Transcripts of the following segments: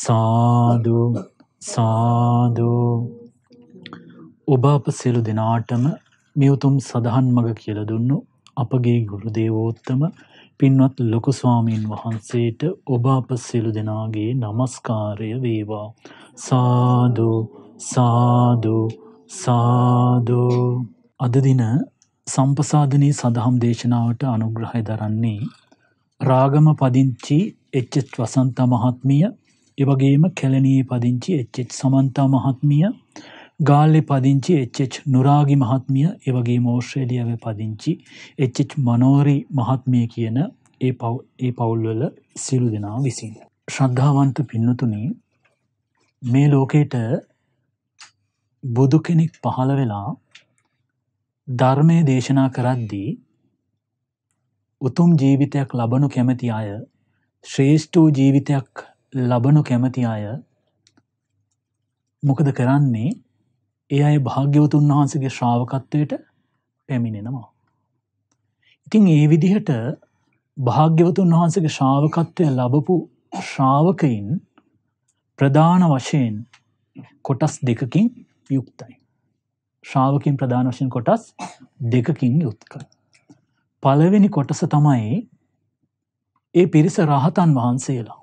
සාදු සාදු ඔබ අප සියලු දෙනාටම මියුතුම් සඳහන් මඟ කියල දුන්නු අපගේ ගුරු දේවෝත්තම පින්වත් ලොකු ස්වාමීන් වහන්සේට ඔබ අප සියලු දෙනාගේ নমස්කාරය වේවා සාදු සාදු සාදු අද දින සම්පසාධනී සදහම් දේශනාවට අනුග්‍රහය දරන්නේ රාගම පදිංචි එච්චත් වසන්ත මහත්මිය ඒ වගේම කැලණියේ පදිංචි එච්.එච්. සමන්තා මහත්මිය, ගාල්ලේ පදිංචි එච්.එච්. නුරාගි මහත්මිය, ඒ වගේම ඕස්ට්‍රේලියාවේ පදිංචි එච්.එච්. මනෝරි මහත්මිය කියන ඒ ඒ පවුල්වල සියලු දෙනා විසින්. ශ්‍රද්ධාවන්ත පින්නතුනි මේ ලෝකෙට බුදු කෙනෙක් පහළ වෙලා ධර්මය දේශනා කරද්දී උතුම් ජීවිතයක් ලබනු කැමති අය ශ්‍රේෂ්ඨ වූ ජීවිතයක් ලබනු කැමති අය මොකද කරන්නේ ඒ අය භාග්‍යවතුන් වහන්සගේ ශ්‍රාවකත්වයට පැමිණෙනවා. ඉතිං ඒ විදිහට භාග්‍යවතුන් වහන්සගේ ශ්‍රාවකත්වය ලබපු ශ්‍රාවකයින් ප්‍රධාන වශයෙන් කොටස් දෙකකින් යුක්තයි. ශ්‍රාවකින් ප්‍රධාන වශයෙන් කොටස් දෙකකින් යුත්ක. පළවෙනි කොටස තමයි ඒ පිරිස රහතන් වහන්සේලා.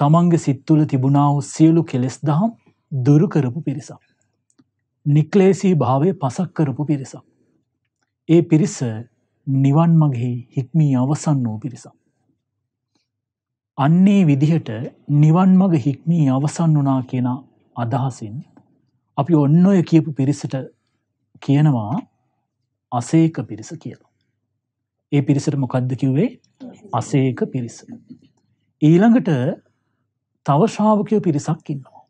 තමන්ගේ සිත් තුළ තිබුණාව සියලු කෙලෙස් දහම් දුරු කරපු පිරිසක්. නික්ලේසී භාවය පසක් කරපු පිරිසක්. ඒ පිරිස නිවන් මගේ හික්මී අවසන් වූ පිරිසක්. අන්නේ විදිහට නිවන් මග හික්මී අවසන් වනා කියන අදහසින් අපි ඔන්න ඔය කියපු පිරිසට කියනවා අසේක පිරිස කියලා. ඒ පිරිසට මොකද්ද කිව්වේ අසේක පිරිස. ඊළඟට තව ශ්‍රාවකයෝ පිරිසක් ඉන්නවා.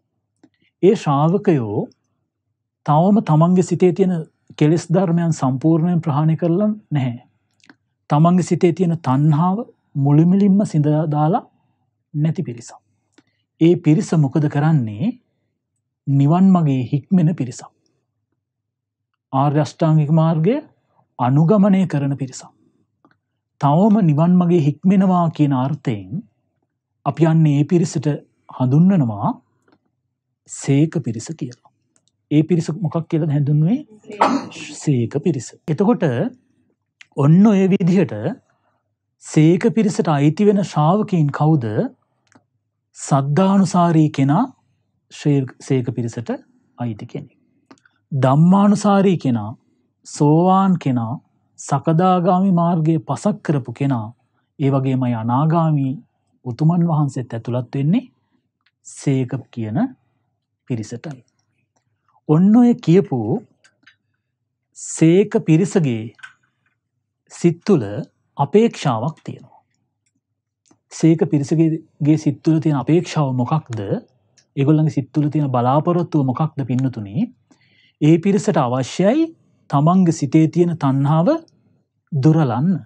ඒ ශ්‍රාවකයෝ තවම තමන්ගේ සිතේ තියෙන කෙලෙස් ධර්මයන් සම්පූර්ණයෙන් ප්‍රහණය කරලා නැහැ. තමන්ගේ සිතේ තියෙන තණ්හාව මුළුමිලින්ම සිඳදාලා නැති පිරිසක්. ඒ පිරිස මොකද කරන්නේ නිවන් මගේ හික්මෙන පිරිසක්. ආර්්‍යෂ්ඨාංගික මාර්ගය අනුගමනය කරන පිරිසක්. තවම නිවන් මගේ හික්මෙනවා කියන අර්ථයෙන් අපි යන්න ඒ පිරිසට හඳුන්වනවා සේක පිරිස කියලා. ඒ පිරිස මොකක් කියලද හැඳුන්වේ සේක පිරිස. එතකොට ඔන්න ඔය විදිහට සේක පිරිසට අයිති වෙන ශාවකීන් කවුද සද්ධානුසාරී කෙනා සේක පිරිසට අයිති කෙනෙක්. දම්මානුසාරී කෙනා සෝවාන් කෙනා සකදාගාමි මාර්ගය පසක් කරපු කෙනා ඒ වගේමයි අනාගාමී උතුමන් වහන්සේත් ඇතුළත් වෙන්නේ සේකප් කියන පිරිසටයි. ඔන්න ඔය කියපු සේක පිරිසගේ සිත්තුල අපේක්ෂාවක් තියෙනවා. සේක පිරිසගේගේ සිත්තුල තියෙන අපේක්ෂාව මොකක්ද එගොල්ලගේ සිත්තුල තියෙන බලාපොරොත්තුව මොකක්ද පින්නතුනි ඒ පිරිසට අවශ්‍යයි තමන්ග සිතේ තියෙන තන්හාාව දුරලන්න.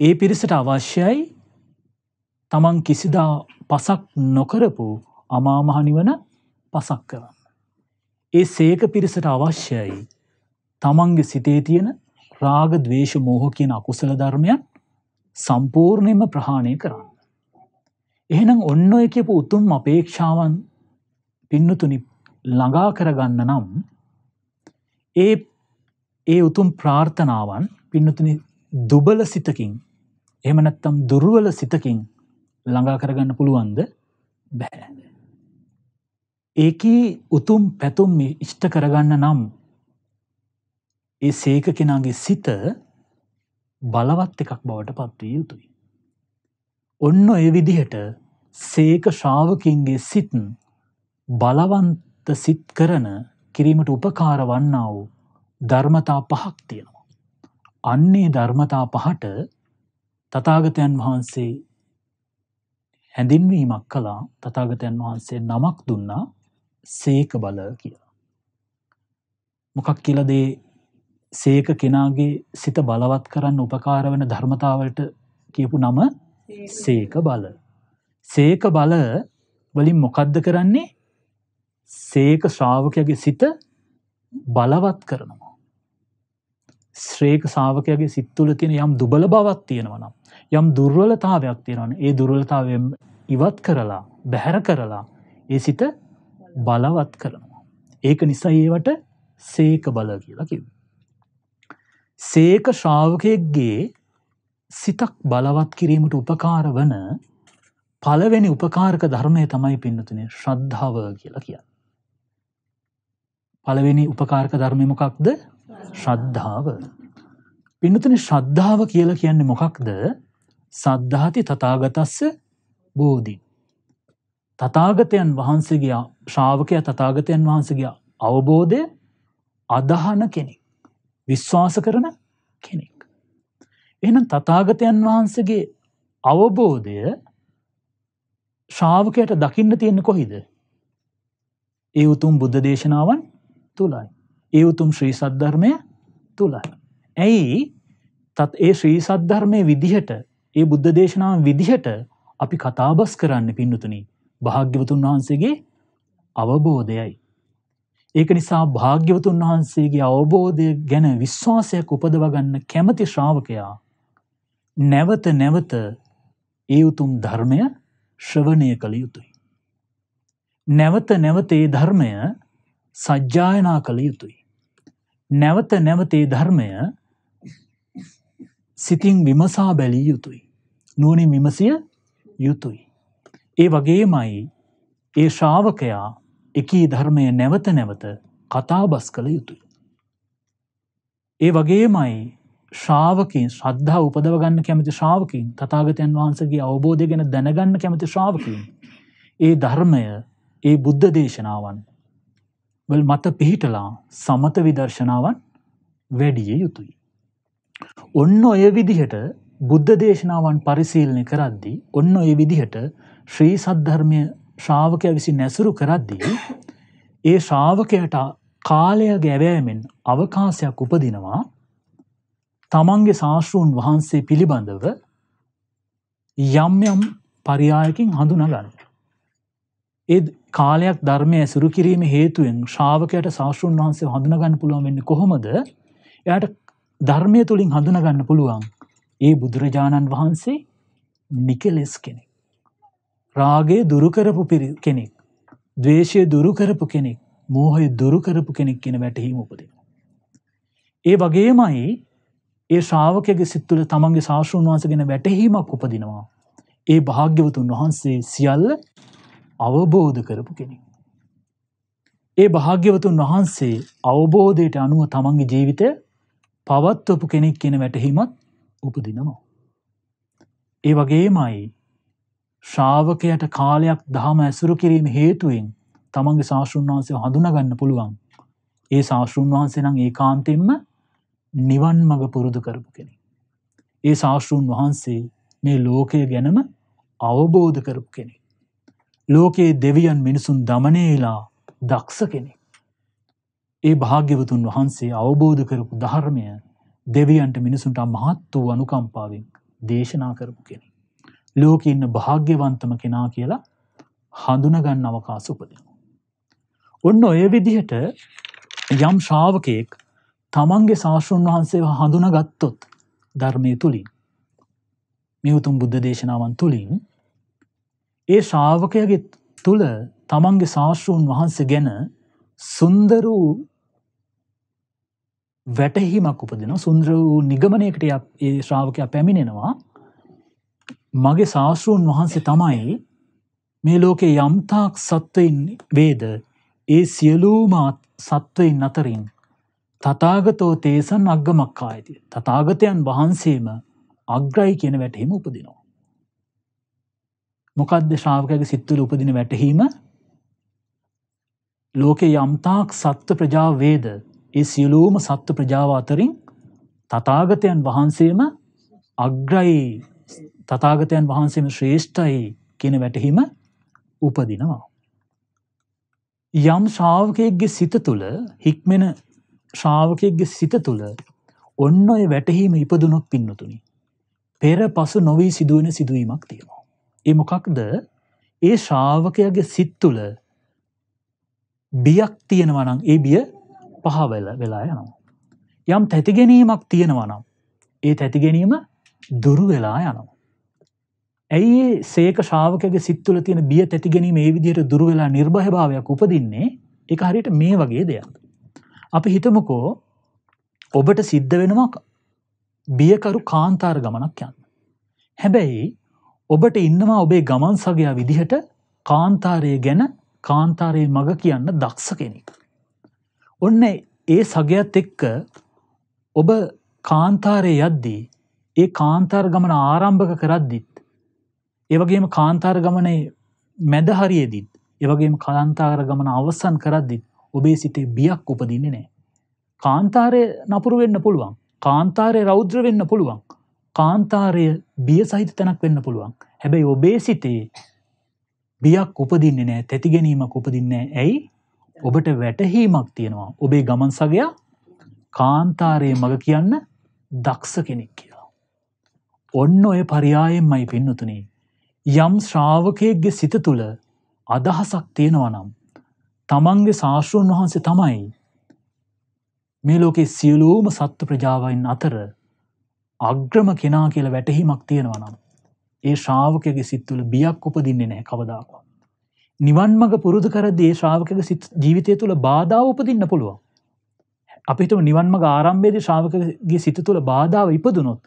ඒ පිරිසට අවශ්‍යයි තමන් කිසිදා පසක් නොකරපු අමාමහනිවන පසක් කරන්න. ඒ සේක පිරිසට අවශ්‍යයි තමන්ගේ සිතේ තියෙන රාග දවේශ මෝහ කියන අකුසල ධර්මයන් සම්පූර්ණයම ප්‍රහාණය කරන්න. එහෙනම් ඔන්න ඔය කියපු උතුම් අපේක්ෂාවන් පින්නතුනි ළඟා කරගන්න නම් ඒ ඒ උතුම් ප්‍රාර්ථනාවන් පින්නතුනි දුබල සිතකින් එහමනැත්තම් දුර්ුවල සිතකින් ළඟා කරගන්න පුළුවන්ද බැහැ. ඒකී උතුම් පැතුම් මේ ඉෂ්ට කරගන්න නම් ඒ සේක කෙනාගේ සිත බලවත් එකක් බවට පත්විය යුතුයි. ඔන්න ඔය විදිහට සේක ශ්‍රාවකින්ගේ සිතන් බලවන්ත සිත් කරන කිරීමට උපකාර වන්නා වූ ධර්මතා පහක් තියෙනවා. අන්නේ ධර්මතා පහට තතාගතයන් වහන්සේ හැඳින්වීමක් කළා තතාගතයන් වහන්සේ නමක් දුන්නා සේක බල කියලා. මොකක් කියලදේ සේක කෙනාගේ සිත බලවත් කරන්න උපකාර වෙන ධර්මතාවලට කියපු නම සේක බල. සේක බල වලින් මොකද්ද කරන්නේ සේක ශ්‍රාවකයගේ සිත බලවත් කරනවා. ශ්‍රේක ශාවකයගේ සිත්තුල තියෙන යම් දුබල බවත් තියෙනවනම් යම් දුර්වලතාවයක් තියෙනන ඒ දුර්වලතාව ඉවත් කරලා බැහැර කරලා ඒ සිත බලවත් කරනවා. ඒක නිසා ඒවට සේක බල කියලා කිව. සේක ශ්‍රාවකයෙක්ගේ සිතක් බලවත් කිරීමට උපකාර වන පළවෙනි උපකාරක ධර්මය තමයි පින්නතුනේ ශ්‍රද්ධාව කියලා කිය. පළවෙනි උපකාරක ධර්මය මොකක්ද ශ්‍රද්ධාව. පින්නතුන ශ්‍රද්ධාව කියලා කියන්නේ මොකක්ද සද්ධාති තතාගතස්ස බෝධී. තතාගතයන් වහන්සේගේ ශ්‍රාවකය තතාගතයන් වහන්සගේ අවබෝධය අදහන කෙනෙක්. විශ්වාස කරන කෙනෙක්. එනම් තතාගතයන් වහන්සගේ අවබෝධය ශ්‍රාවකයට දකින්න තියෙන කොහිද. ඒ උතුම් බුද්ධ දේශනාවන් තුළයි. ඒ උතුම් ශ්‍රී සද්ධර්මය තුළයි. ඇයි තත් ඒ ශ්‍රී සද්ධර්මය විදිහට ඒ බුද්ධ දේශනාව විදිහට අපි කතාබස් කරන්න පින්නතුනි භාග්‍යවතුන් වහන්සේගේ අවබෝධයයි. ඒක නිසා භාග්‍යවතුන් වහන්සේගේ අවබෝධය ගැන විශ්වාසයක් උපදවගන්න කැමති ශ්‍රාවකයා නැවත නැවත ඒ උතුම් ධර්මය ශ්‍රවණය කළ යුතුයි. නැවත නැවතේ ධර්මය සජ්ජායනා කළ යුතුයි. නැවත නැවතේ ධර්මය සිතින් විමසා බැලිය යුතුයි. නුවනින් විමසිය යුතුයි. ඒ වගේමයි ඒ ශ්‍රාවකයා එකී ධර්මය නැවත නැවත කතාබස් කළ යුතුයි. ඒ වගේමයි ශ්‍රාවකින් ශ්‍රද්ධා උපදවගන්න කැමති ශ්‍රාවකින් තතාගතයන් වහන්සගේ අවබෝධය ගැන දැනගන්න කැමති ශ්‍රාවකින්. ඒ ධර්මය ඒ බුද්ධ දේශනාවන් වල් මත පිහිටලා සමත විදර්ශනාවන් වැඩිය යුතුයි. ඔන්න ඔය විදිහට බුද්ධ දේශනාවන් පරිසීල්නය කරද්දී ඔන්න ඒ විදිහට ශ්‍රී සද්ධර්මය ශ්‍රාවකය විසි නැසුරු කරද්දී ඒ ශ්‍රාවකයට කාලය ගැවෑමෙන් අවකාශයක් උපදිනවා තමන්ගේ ශාස්ෘන් වහන්සේ පිළිබඳව යම් යම් පරියායකින් හඳුනගන්න. ඒ කාලයක් ධර්මය ඇසුරු කිරීම හේතුවෙන් ශ්‍රාවකයට ශාස්ෘන් වහන්සේ හඳුනගන්න පුළුවන් වෙන්න කොහොමද එයට ධර්මය තුළින් හඳුනගන්න පුළුවන් ඒ බුදුරජාණන් වහන්සේ නිකෙලෙස් කෙනෙක්. රාගේ දුරුකරපු පිරි කෙනෙක්. දවේශය දුරුකරපු කෙනෙක් මෝහය දුරුකරපු කෙනෙක් කියෙන වැටහීම උපදින. ඒ වගේමයි ඒ ශ්‍රාවකගේ සිත්තුල තමන්ගේ ශාශෘන් වහන්සගෙන වැටහීමක් උපදිනවා. ඒ භාග්‍යවතුන් වහන්සේ සියල්ල අවබෝධ කරපු කෙනෙක්. ඒ භාග්‍යවතුන් වහන්සේ අවබෝධයට අනුව තමන්ගේ ජීවිතය පවත්වපු කෙනෙක් කියෙන වැටහීමත් උපදිනවා. ඒ වගේමයි ශ්‍රාවකයට කාලයක් දහම ඇසුරු කිරීම හේතුවෙන් තමන්ගේ ශාස්ෘන් වහන්සේ හඳුනගන්න පුළුවන් ඒ ශාස්ෘන් වහන්සේ නම් ඒ කාන්තෙන්ම නිවන් මඟ පුරුදු කරපු කෙනෙ. ඒ ශාස්ෘන් වහන්සේ මේ ලෝකය ගැනම අවබෝධ කරපු කෙනෙ. ලෝකයේ දෙවියන් මිනිසුන් දමනේලා දක්ෂ කෙනෙ. ඒ භාග්‍යවතුන් වහන්සේ අවබෝධ කරපු ධර්මය දෙවියන්ට මිනිසුන්ට මහත් වූ අනුකම්පාවෙන් දේශනා කරපු කෙනෙ. ලෝක ඉන්න භාග්‍යවන්තම කෙනා කියලා හඳුනගන්න අවකාස උපදෙන. ඔන්න ඔය විදිහට යම් ශ්‍රාවකයෙක් තමන්ගේ ශාස්ෘන් වහන්සේ හඳුන ගත්තොත් ධර්මය තුළින් මියුතුම් බුද්ධ දේශනාවන් තුළින් ඒ ශ්‍රාවකයගේ තුළ තමන්ගේ ශාස්ෘන් වහන්සේ ගැන සුන්දරූ වැටහීමක් උපදින සුන්ද්‍ර වූ නිගමනයකට ඒ ශ්‍රාවකයා පැමිණෙනවා මගේ ශාස්තෘූන් වහන්සේ තමයි මේ ලෝකේ යම්තාක් සත්වයින් වේද ඒ සියලූමාත් සත්වයින් අතරින් තතාගතෝ තේසන් අග්ගමක්කා ඇති. තතාගතයන් වහන්සේම අග්‍රයි කියන වැටහෙම උපදිනවා. මොකක්ද ශ්‍රාවකයක සිත්තුල උපදින වැටහීම ලෝකේ යම්තාක් සත්ව ප්‍රජාවේද ඒ සියලූම සත්ව ප්‍රජාව අතරින් තතාගතයන් වහන්සේම අග්‍රයි තතාගතයන් වහන්සේම ශ්‍රේෂ්ඨයි කියන වැටහීම උපදිනවා. යම් ශාවකයක්ගේ සිත තුළ හික්මෙන ශාවකයක්ගේ සිත තුළ ඔන්න ඔය වැටහීම ඉපදුනොත් පින්නතුනි. පෙර පසු නොවී සිදුවෙන සිදුවීමක් තියෙනවා. ඒ මොකක්ද ඒ ශාවකයගේ සිත් තුළ බියක් තියෙනවනම් ඒ බිය පහවෙල වෙලා යනවා. යම් තැතිගැනීමක් තියෙනවනම් ඒ තැතිගැනීම දුරු වෙලා යනවා. ඇයි සේක ශාවකගේ සිත්තුල තියෙන බිය තැතිගැනීම ඒ විදියට දුරවෙලා නිර්භයභාවයක් උපදින්නේ එක හරියට මේ වගේ දෙයක්. අපි හිතමකෝ ඔබට සිද්ධ වෙනමක් බියකරු කාන්තාර ගමනක් යන්න. හැබැයි ඔබට ඉන්නවා ඔබේ ගමන් සගයා විදිහට කාන්තාරය ගැන කාන්තාරයේ මඟ කියන්න දක්ෂ කෙනෙක්. ඔන්න ඒ සගයත් එක්ක ඔබ කාන්තාරය යද්දී ඒ කාන්තාර් ගමන ආරම්භක කරද්දිත්. ඒවගේම කාන්තාර ගමනේ මැද හරියදිත් ඒවගේ කාන්තාර ගමන අවස්සන් කරද්දිත් ඔබේ සිතේ බියක් උපදින්නේ නෑ. කාන්තාරය නපුරු වෙන්න පුළුවන් කාන්තාරය රෞද්‍ර වෙන්න පුළුවන් කාන්තාරය බිය සහිත තැනක් වෙන්න පුළුවන් හැබැයි ඔබේ සිතේ බියක් උපදින්නේ නෑ තැතිගැනීමක් උපදින්නේ ඇයි ඔබට වැටහීමක් තියෙනවා ඔබේ ගමන් සගයා කාන්තාරයේ මඟ කියන්න දක්ෂ කෙනෙක් කියලා. ඔන්න ඔය පරියායෙන්මයි පින්නතුනේ යම් ශ්‍රාවකයක්ගේ සිත තුළ අදහසක් තියෙනවා නම් තමන්ගේ ශාස්ෘන් වහන්සේ තමයි මේ ලෝකේ සියලූම සත්ව ප්‍රජාවයින් අතර අග්‍රම කෙනා කියලා වැටහිමක් තියෙනවා නම් ඒ ශ්‍රාවකයගේ සිත්තුල බියක් උපදින්නේ නෑ කවදාකවා. නිවන්මඟ පුරුදු කරදේ ශ්‍රාවකක ජීවිතය තුළ බාධාව උපදින්න පුළුවන්. අපිටම නිවන්මග ආරම්භේද ශාවකගේ සිත තුළ බාධාව ඉපදුනොත්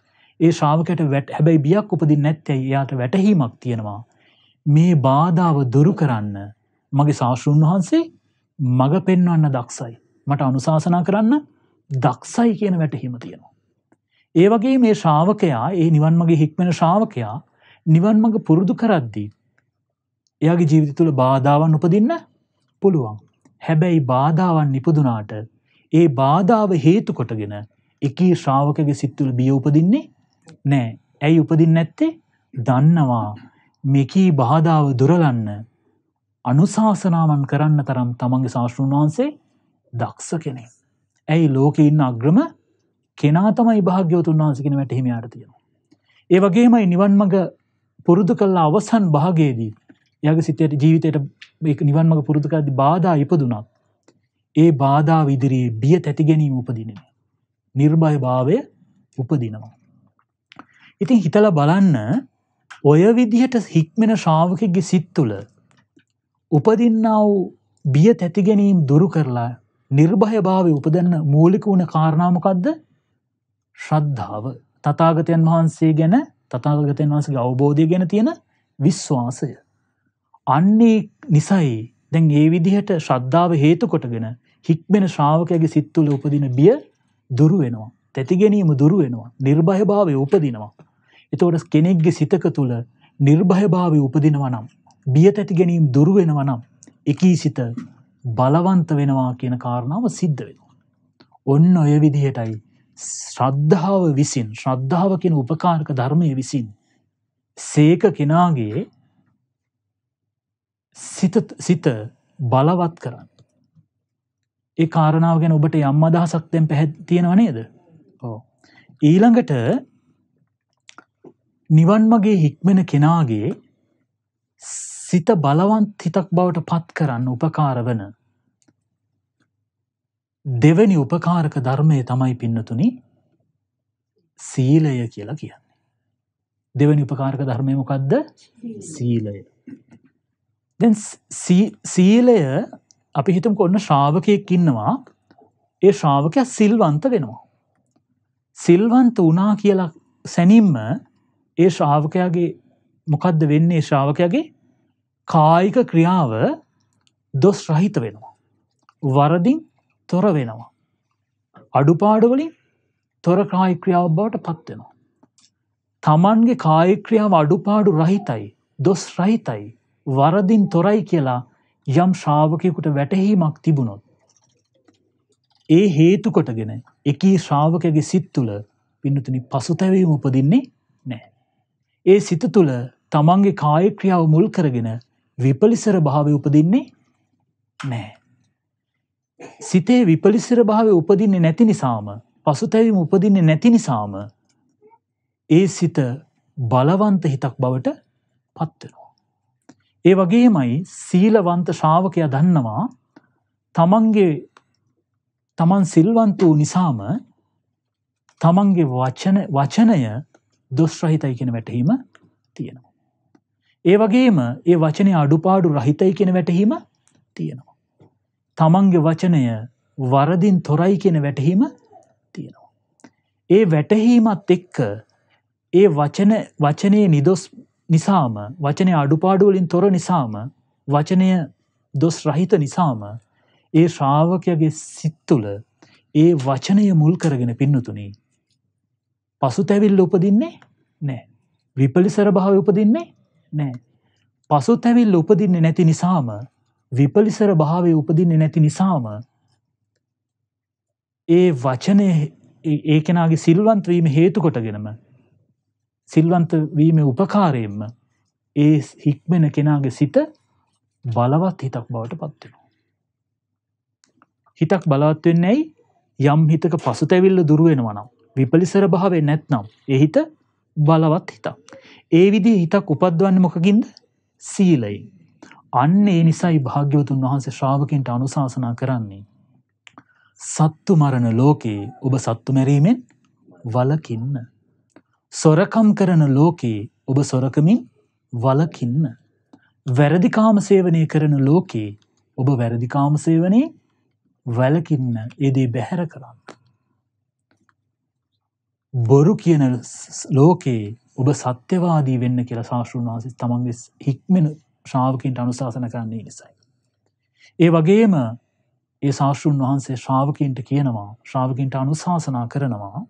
ඒ ශාවකට වැට හැබැයි බියක් උපදින් නැත්තැයි යාට වැටහීමක් තියෙනවා. මේ බාධාව දුරු කරන්න මගේ ශාශෘන් වහන්සේ මඟ පෙන්වන්න දක්සයි. මට අනුශාසනා කරන්න දක්සයි කියන වැටහීම තියෙනවා. ඒ වගේ මේ ශාවකයා ඒ නිවන්මගේ හික්මෙන ශාවකයා නිවන්මඟ පුරුදු කරද්දී එයාගේ ජීවිත තුළ බාධාවන් උපදින්න පුළුවන්. හැබැයි බාධාවන් නිපදුනාට ඒ බාධාව හේතු කොටගෙන එකී ශ්‍රාවකගේ සිත්තුල බිය උපදින්නේ නෑ ඇයි උපදින්න ඇත්තේ දන්නවා මෙකී බාධාව දුරලන්න අනුශාසනාවන් කරන්න තරම් තමන්ගේ ශාස්ෘන් වහන්සේ දක්ෂ කෙනෙ. ඇයි ලෝක ඉන්න අග්‍රම කෙනා තමයි භාග්‍යවතුන් වහන්සකෙන වැටහිම අර්තියෙනවා. ඒ වගේමයි නිවන් මඟ පුරුදු කල්ලා අවසන් භාගයේදී යග සිතයට ජීවිතයට නිවන්මග පුරුදුකරදි බාධා ඉපදුනත්. ඒ බාධා විදිරයේ බිය තැති ගැනීම උපදිනෙන. නිර්භය භාවය උපදිනවා. ඉතින් හිතල බලන්න ඔය විදිහට හික්මෙන ශ්‍රාවකගේ සිත් තුළ උපදින්නාව බිය තැතිගැනීම් දුරු කරලා නිර්භය භාවය උපදන්න මූලික වුණ කාරණාමකක්ද ශ්‍රද්ධාව තතාගතයන් වහන්සේ ගැන තතාගතයන් වහන්සගේ අවබෝධය ගැන තියෙන විශ්වාසය අන්නේ නිසයි දැන් ඒ විදිහට ශ්‍රද්ධාව හේතු කොටගෙන හික්මෙන ශ්‍රාවකයගේ සිත්තුල උපදින බිය දුරුවෙනවා. තැතිගැනීම දුරුවෙනවා. නිර්භයභාවය උපදිනවා. එතවට කෙනෙක්ගේ සිතක තුළ නිර්භයභාවය උපදිනවා නම්. බිය තැති ගැනීම් දුරුවෙනවා නම් එකී සිත බලවන්ත වෙනවා කියන කාරණාව සිද්ධ වෙනවා. ඔන්න ඔය විදිහටයි ශ්‍රද්ධාව විසින් ශ්‍රද්ධාව කියෙන උපකාරක ධර්මය විසින්. සේක කෙනාගේ සිත බලවත් කරන්න. ඒ කාරණාව ගැන ඔබට යම් අදහසක්තෙන් පැහැ තියෙනව නේද ඕ. ඊළඟට නිවන්මගේ හික්මෙන කෙනාගේ සිත බලවන්ත හිතක් බවට පත් කරන්න උපකාර වන දෙවැනි උපකාරක ධර්මය තමයි පින්නතුනි සීලය කියලා කියන්නේ. දෙවැනි උපකාරක ධර්මය මොකක්ද සීලය. දැන් සීලය අපි හිතම් කොන්න ශ්‍රාවකයෙක් ඉන්නවා ඒ ශ්‍රාවකය සිල්වන්ත වෙනවා. සිල්වන්ත වනා කියලා සැනින්ම ඒ ශ්‍රාවකයාගේ මොකක්ද වෙන්නේ ශ්‍රාවකයාගේ කායික ක්‍රියාව දොස් රහිත වෙනවා. වරදින් තොර වෙනවා. අඩුපාඩවලින් තොර කායික්‍රියාව බවට පත්වෙනවා. තමන්ගේ කායික්‍රියාව අඩුපාඩු රහිතයි දොස් රහිතයි වරදින් තොරයි කියලා යම් ශ්‍රාවකයකුට වැටහීමක් තිබුණොත්. ඒ හේතු කොටගෙන එකී ශ්‍රාවකගේ සිත් තුළ පින්නතුනි පසුතැවීම උපදින්නේ නෑ. ඒ සිත තුළ තමන්ගේ කායක්‍රියාව මුල් කරගෙන විපලිසර භාවය උපදින්නේ නෑ. සිතේ විපලිසිර භාවය උපදින්නේ නැති නිසාම පසුතැවීම උපදින්නේ නැති නිසාම ඒ සිත බලවන්ත හිතක් බවට පත්වන. ඒ වගේමයි සීලවන්ත ශ්‍රාවකය දන්නවා තමන්ගේ තමන් සිල්වන්ත වූ නිසාම තමන්ගේ වචන වචනය දොස්රහිතයි කියෙන වැටහීම තියෙනවා. ඒ වගේම ඒ වචනය අඩුපාඩු රහිතයි කියෙන වැටහීම තියෙනවා. තමන්ගේ වචනය වරදින් තොරයි කියෙන වැටහීම තියෙනවා. ඒ වැටහීමත් එක්ක ඒ වචනයේ නිදොස් නිසාම වචනය අඩුපාඩුවලින් තොර නිසාම වචනය දොස් රහිත නිසාම ඒ ශ්‍රාවකයගේ සිත්තුල ඒ වචනය මුල් කරගෙන පින්නතුනි පසු තැවිල් උපදින්නේ නෑ විපලිසර භාව උපදින්නේ නෑ පසු තැවිල් උපදින්නේ නැති නිසාම විපලිසර භාවය උපදින්නේ නැති නිසාම ඒ වචනය ඒ කෙනගේ සිල්වන්ත්‍රීම හේතු කොටගෙනම සිල්වන්ත වීම උපකාරයෙන්ම ඒ හික්මෙන කෙනාගේ සිත බලවත් හිතක් බවට පත්වෙනවා. හිතක් බලවත්වෙන්න ඇයි යම් හිතක පසු තැවිල්ල දුරුවෙනවනම් විපලිසර භාවේ නැත්නම් එහිත බලවත් හිතා. ඒ විදි හිතක් උපද්වන්න මොකකින්ද සීලයි. අන්න ඒ නිසයි භාග්‍යවතුන් වහන්සේ ශ්‍රාවකෙන්ට අනුශාසනා කරන්නේ. සත්තු මරණ ලෝකයේ ඔබ සත්තු මැරීමෙන් වලකින්න. සොරකම් කරන ලෝකයේ ඔබ සොරකමින් වලකින්න. වැරදිකාම සේවනය කරන ලෝකයේ ඔබ වැරදිකාම සේවනය වැලකින්න එදේ බැහැර කරන්න. බොරු කියන ලෝකයේ ඔබ සත්‍යවාදී වෙන්න කියලා ශාස්ෘන් වහන්සේ තමන්ගේ හික්මෙන ශ්‍රාවකින්ට අනුශාසන කරන්නේ නිසයි. ඒ වගේම ඒ ශාස්ෘන් වහන්සේ ශ්‍රාවකින්ට කියනවා ශ්‍රාවකින්ට අනුශාසනා කරනවා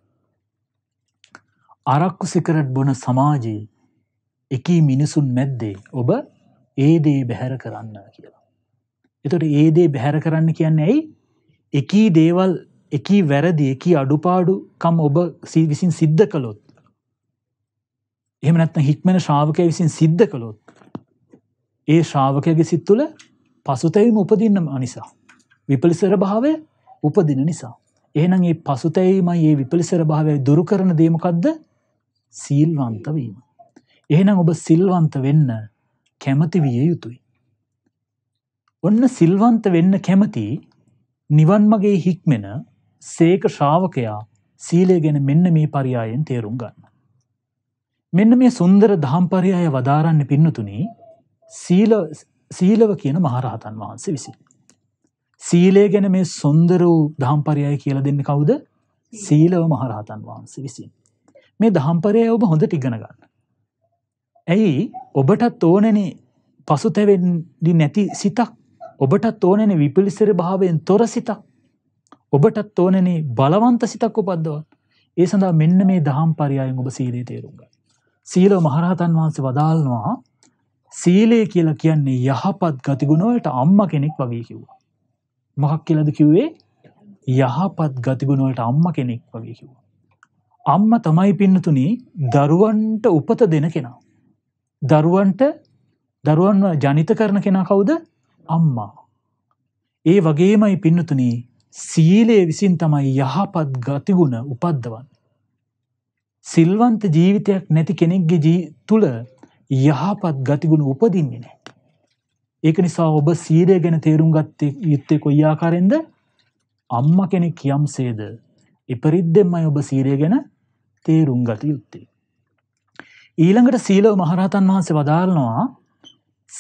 අරක්කු සිකරට් බොන සමාජයේ එකී මිනිසුන් මැද්දේ ඔබ ඒදේ බැහැර කරන්න කියලා. එතොට ඒදේ බැහැර කරන්න කියන්න ඇයි එකී දේවල් එකී වැරදි එකී අඩුපාඩුකම් ඔබ විසින් සිද්ධ කළොත් එහමනත්න හික්මන ශ්‍රාවකය විසින් සිද්ධ කළොත් ඒ ශ්‍රාවකයගේ සිත් තුළ පසුතැවීම උපදින්නම අනිසා. විපලිසර භාවය උපදින නිසා. එහනම් ඒ පසුතැවීමයි ඒ විපලිසර භාවය දුරු කරන දේමකක්ද සීල්වන්ත වීම. එහෙනම් ඔබ සිල්වන්ත වෙන්න කැමති විය යුතුයි. ඔන්න සිල්වන්ත වෙන්න කැමති නිවන් මගේ හික්මෙන සේක ශ්‍රාවකයා සීලය ගැන මෙන්න මේ පරියායෙන් තේරුම් ගන්න. මෙන්න මේ සුන්දර දහම්පරයාය වදාරන්න පින්නතුනි සීලව කියන මහරහතන් වහන්සේ විසි. සීලය ගැන මේ සොන්දර වූ දහම්පරයාය කියල දෙන්න කවුද සීලව මහරහතන් වහන්සේ විසින්. මේ දහම්පරය ඔබ හොඳ ටිගන ගන්න. ඇයි ඔබටත් ඕනන පසුතැවෙඩි නැති සිතක් ඔබටත් ඕනන විපිලිසර භාවයෙන් තොර සිතක් ඔබටත් ඕනනේ බලවන්ත සිතක් උපද්දවන් ඒ සඳහා මෙන්න මේ දහම් පරියායෙන් ඔබ සීලේ තේරුම්ග. සීල මහරහතන් වහන්සේ වදාල්නවා සීලය කියලා කියන්නේ යහපත් ගතිගුණවලට අම්ම කෙනෙක් වගේ කිව්වා. මොහක් කියලද කිව්වේ යහපත් ගතිගුණවලට අම්ම කෙනෙක් වගේ කිව්වා. අම්ම තමයි පින්නතුනි දරුවන්ට උපත දෙන කෙනා. දරුවන්ට දරුවන් ජනිත කරන කෙනා කවුද අම්මා. ඒ වගේමයි පින්නතුනි සීලයේ විසින් තමයි යහපත් ගතිගුණ උපද්දවන්න. සිල්වන්ත ජීවිතයක් නැති කෙනෙක්ගේ ජී තුළ යහපත් ගතිගුණ උපදින්නේ නෑ. ඒක නිසා ඔබ සීරය ගැන තේරුම් ගත්තේ යුත්තේ කොයි ආකාරෙන්ද අම්ම කෙනෙක් කියම් සේද එපරිද්දෙන්මයි ඔබ සීරය ගැන තේරුම් ගත යුත්තේ. ඊළඟට සීලව මහරහතන් වහන්සේ වදාරනවා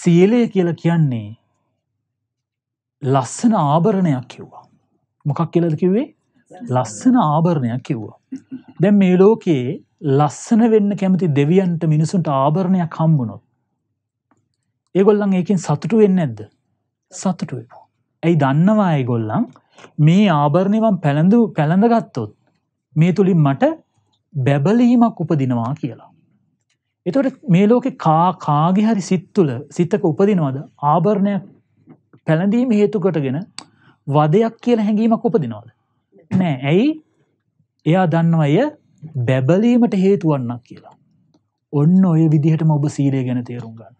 සියලය කියල කියන්නේ ලස්සන ආභරණයක් කිව්වා. මොකක් කියලද කිව්වේ ලස්සන ආභරණයක් කිව්වා. දැන් මේ ලෝකයේ ලස්සන වෙන්න කැමති දෙවියන්ට මිනිසුන්ට ආභරණයක් හම්බුණොත්. ඒගොල්ලන් ඒකින් සතුටු වෙන්න ඇද්ද සතුටු වෙනවා. ඇයි දන්නවා ඒගොල්ලන් මේ ආභරණය මම පැළඳ පැළඳගත්තොත් මේ තුළින් මට බැබලීමක් උපදිනවා කියලා. එතට මේ ලෝකෙ කා කාගි හරි සිත් තුළ සිත්තක උපදිනවද ආභරණය පැළඳීම හේතුකටගෙන වදයක් කියලා හැඟීමක් උපදිනවද. නෑ ඇයි එයා දන්නව අය බැබලීමට හේතුවන්නක් කියලා. ඔන්න ඔය විදිහටම ඔබ සීලය ගැන තේරුම් ගන්න.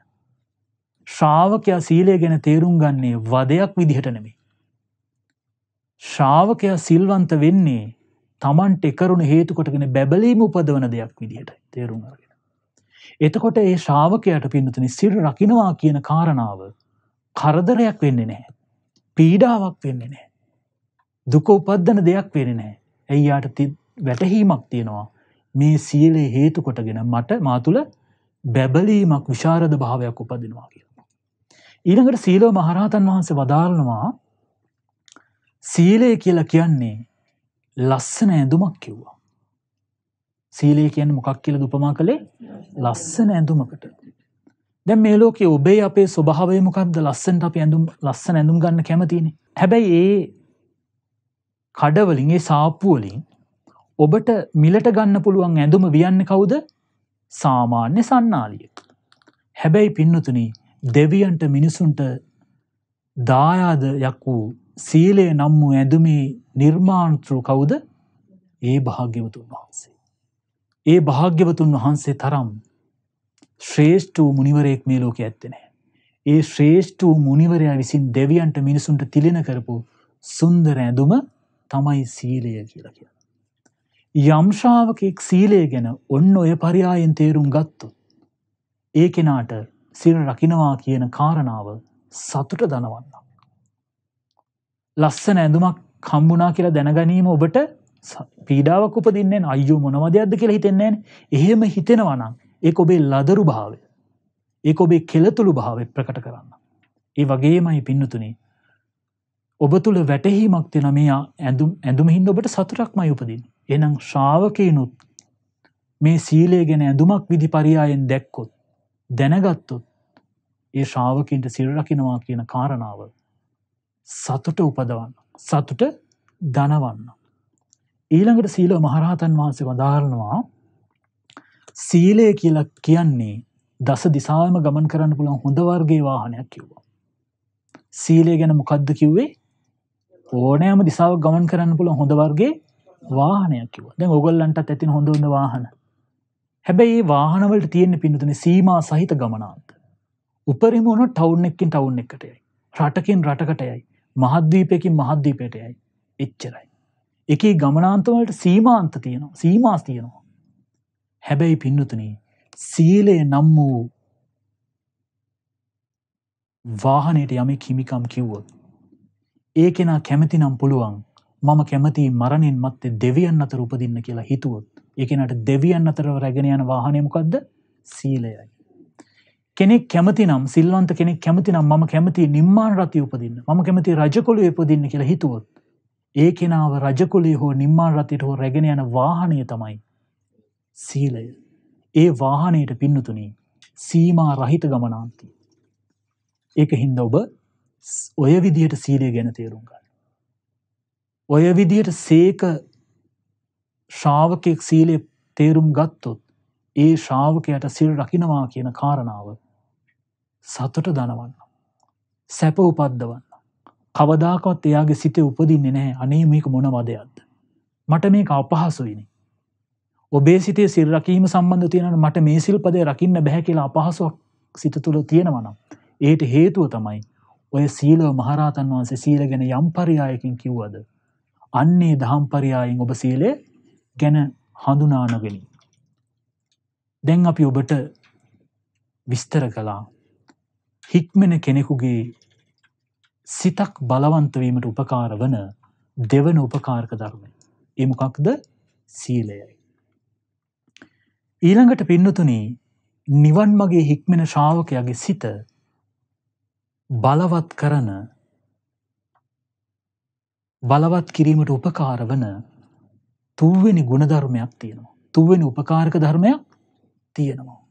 ශ්‍රාවකයා සීලය ගැන තේරුම් ගන්නේ වදයක් විදිහට නෙමේ. ශ්‍රාවකයා සිල්වන්ත වෙන්නේ තමන්ට එකරුණ හේතුකොටගෙන බැබලීම උපදවන දෙයක් විදිහට තේරුම් අරගෙන. එතකොට ඒ ශ්‍රාවකයට පින්නතන සිර රකිනවා කියන කාරණාව කරදරයක් වෙන්න නෑ. පීඩාවක් වෙන්න නෑ. දුක උපද්ධන දෙයක් වෙන නෑ. ඇයියාට ති වැටහීමක් තියෙනවා මේ සියලේ හේතුකොටගෙන මට මාතුළ බැබලීමක් විශාරධ භාවයක් උපදිනවා කියලා. ඊළඟට සීලෝ මහරහතන් වහන්සේ වදාරනවා සීලය කියලා කියන්නේ ලස්සන ඇඳුමක් කිව්වා. සීලය කියන මොකක් කියල දුපමා කළේ ලස්සන ඇඳුමකට. දැ මේ ලෝකෙ ඔබේ අපේ ස්වභාවයමකක්ද ලස්සන්ට අප ඇඳුම් ලස්සන ඇඳුම් ගන්න කැමතිනේ. හැබැයි ඒ කඩවලින් ඒ සාප්පුුවලින් ඔබට මිලට ගන්න පුළුවන් ඇඳුම වියන්න කවුද සාමාන්‍ය සන්නාලිය. හැබැයි පින්නතුනි දෙවියන්ට මිනිසුන්ට දායාදයක් වූ සීලය නම් වූ ඇඳුමේ නිර්මාණතෘ කවුද? ඒ භාග්‍යවතුන් වහන්සේ. ඒ භාග්‍යවතුන් වහන්සේ තරම් ශ්‍රේෂ්ඨ වූ මුනිවරයෙක් මේ ලෝකේ ඇත්තේ නැහැ. ඒ ශ්‍රේෂ්ඨ වූ මුනිවරයා විසින් දෙවියන්ට මිනිසුන්ට තිලෙන කරපු සුන්දර ඇඳුම තමයි සීලය කියලා කියනවා. යම් ශ්‍රාවකෙක් සීලය ගැන ඔන්න ඔය පරයායෙන් තේරුම් ගත්තොත් ඒ කෙනාට සිල් රකින්නවා කියන කාරණාව සතුට දනවන්නම්. ලස්සන ඇඳුමක් හම්බුනා කියලා දැනගනීම ඔබට පීඩාවක් උපදින්නේ අයු මොනවදයක්ද කියලා හිතෙන්නේ එහෙම හිතෙනවනම් ඒ ඔබේ ලදරු භාවය ඒ ඔබේ කෙලතුළු භාවය ප්‍රකට කරන්න. ඒ වගේමයි පින්නතුනේ ඔබ තුළ වැටහීමක් තින මේ ඇඳුම් ඇඳුමහින් ඔබට සතුරක්ම යුපදින් එනම් ශ්‍රාවකයනුත් මේ සීලේ ගැන ඇඳුමක් විදි පරියායෙන් දැක්කොත් දැනගත්තොත් ඒ ශ්‍රාවකින්ට සිල්රකිනවා කියන කාරණාව සතුට උපදවන්න. සතුට දනවන්න. ඊළඟට සීල මහරහතන් වහන්සේ වදාරනවා සීලය කියලා කියන්නේ දස දිසාම ගමන් කරන්න පුළුවන් හොඳ වර්ගේ වාහනයක් කිව්වා. සීලය ගැන මොකද්ද කිව්වේ ඕනෑම දිසාව ගමන් කරන්න පුළුවන් හොඳ වර්ගේ වාහනයක් කිව දැන් ඔගොල්ලන්ටත් ඇතින හොඳ හොඳ වාහන හැබැයි වාහනවලට තියෙන පිඳුතුන සීමා සහිත ගමනාන්ත උපරිම වුණ ටවුන් එකකින් ටවුන් එකට යයි රටකින් රටකට යයි මහද්දීපයකින් මහද්දීපයටයයි එච්චරයි. එක ගමනාන්තවලට සීමාන්ත තියනවා සීමාස් තියනවා. හැබැයි පින්නතුන සීලය නම් වූ වාහනයට යම හිමිකම් කිව්වොත්. ඒ කෙනා කැමති නම් පුළුවන් මම කැමති මරණෙන් මත්තේ දෙවියන් අතර උපදින්න කියලා හිතුවොත් එකනට දෙවියන් අතරව රැගෙන යන වාහනයමකක්ද සීලයයි. කෙනෙක් කැමති නම් සිල්වන්ත කෙනෙක් කැමති නම් ම කැමති නිර්මාණ රති උපදින්න ම කැමති රජකොළු උපදින්න කියලා හිතුවොත් ඒ කෙනාව රජකොලේ හෝ නිර්මාණ රතිට හෝ රැගෙන යන වාහනය තමයි සීලය ඒ වාහනයට පින්නතුනී සීමා රහිත ගමනාන්ති ඒක හින්ද ඔබ ඔය විදියට සීලය ගැන තේරුම් ගන්න ඔය විදියට සේක ශ්‍රාවකයෙක් සීලය තේරුම් ගත්තොත් ඒ ශ්‍රාවකයට සිල් රකිනවා කියන කාරණාව සතුට දනවන්න. සැප උපද්දවන්න. කවදාකවත් එයාගේ සිතේ උපදින්නේ නෑ අනේ මේක මොනවදයක්ද. මට මේක අපහසුයිනි. ඔබේ සිතේ සිල්රකීම සම්බන්ධ තියෙනට මට මේ සිල්පදය රකින්න බැහැ කියලා අපහසුවක් සිත තුළ තියෙනවනම්. ඒයට හේතුව තමයි ඔය සීලව මහරහතන් වහන්සේ සීල ගැන යම්පරියායකින් කිව්වද. අන්නේ දහම්පරියායෙන් ඔබ සීලේ ගැන හඳුනානගෙනින්. දැන් අපි ඔබට විස්තර කලා හික්මෙන කෙනෙකුගේ සිතක් බලවන්තවීමට උපකාර වන දෙවන උපකාරක ධර්මය. එමකක්ද සීලයයි. ඊළඟට පින්නතුනි නිවන් මගේ හික්මෙන ශාවකයාගේ සිත බලවත් කරන බලවත් කිරීමට උපකාර වන තුවවෙනි ගුණධර්මයක් තියෙනවා. තුවවෙනි උපකාරක ධර්මයක් තියෙනවා.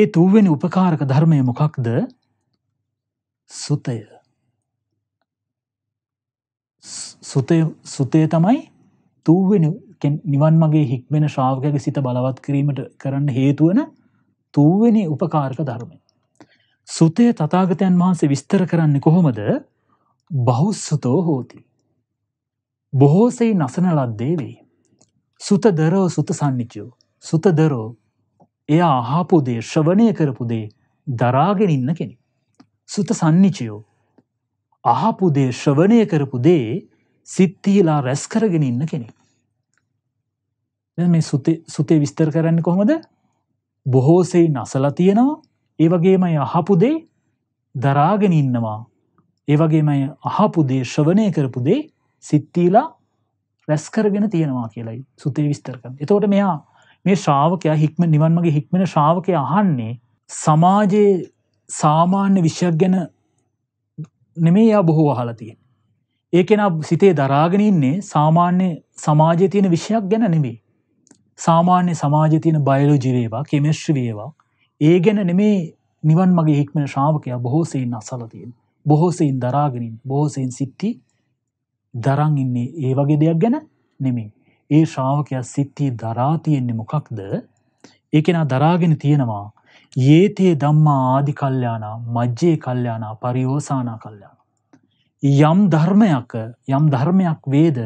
ඒ තුවවෙනි උපකාරක ධර්මය මොකක්ද සුතය සුතය තමයි තුවෙන නිවන් මගේ හික්මෙන ශ්‍රාවකයක සිත බලවත් කිරීමට කරන්න හේතුවන තුවෙනි උපකාරක ධර්මය. සුතය තතාගතයන් වහන්සේ විස්තර කරන්න කොහොමද බෞස්සුතෝ හෝති. බොහෝසෙයි නසන ලද්දේ වේ. සුත දරෝ සුත සන්නිචයෝ සුත දරෝ එය අහාපුදේ ශ්‍රවණය කරපුදේ දරාගෙන ඉන්න කෙනෙක්. සුත සන්නිචයෝ. අහපුදේ ශ්‍රවණය කරපු දේ සිත්තිහිලා රැස්කරගෙන ඉන්න කෙනෙක්. මේ සුතේ විස්තර කරන්න කොහොමද බොහෝසෙයි නසල තියෙනවා ඒවගේම අහපුදේ දරාගෙන ඉන්නවා ඒවගේම අහපුදේ ශ්‍රවණය කරපු දේ සිත්තීලා රැස්කරගෙන තියෙනවා කියලයි සුතේ විස්තරකන් එතවට මෙයා මේ ශ්‍රාවකයා හික්ම නිවන්මගේ හික්මෙන ශ්‍රාවකය අහන්නේ සමාජයේ සාමාන්‍ය විශ්යක් ගැන නෙමේ යා බොහෝ අහලා තියෙන. ඒකෙන සිතේ දරාගෙන ඉන්නේ සාමාන්‍ය සමාජය තියෙන විෂයක් ගැන නෙමේ. සාමාන්‍ය සමාජ තියෙන බයලෝජිවේවා කෙමිශ්්‍රවේවා ඒ ගැන නෙමේ නිවන් මගේ හික්මෙන ශ්‍රාවකයා බොහෝසයින් අසල තියෙන. බොහෝසයින් දරාගෙනින් බොහෝසයින් සිට්ටි දරං ඉන්නේ ඒ වගේ දෙයක් ගැන නෙමේ. ඒ ශ්‍රාවකයක් සිත්තිී දරාතියෙන්නේ මොකක්ද ඒකෙනා දරාගෙන තියෙනවා ඒතේ දම්මා ආදි කල්්‍යානා මජ්ජයේ කල්්‍යානා පරිෝසානා කල්්‍යාන. යම් ධර්මයක යම් ධර්මයක් වේද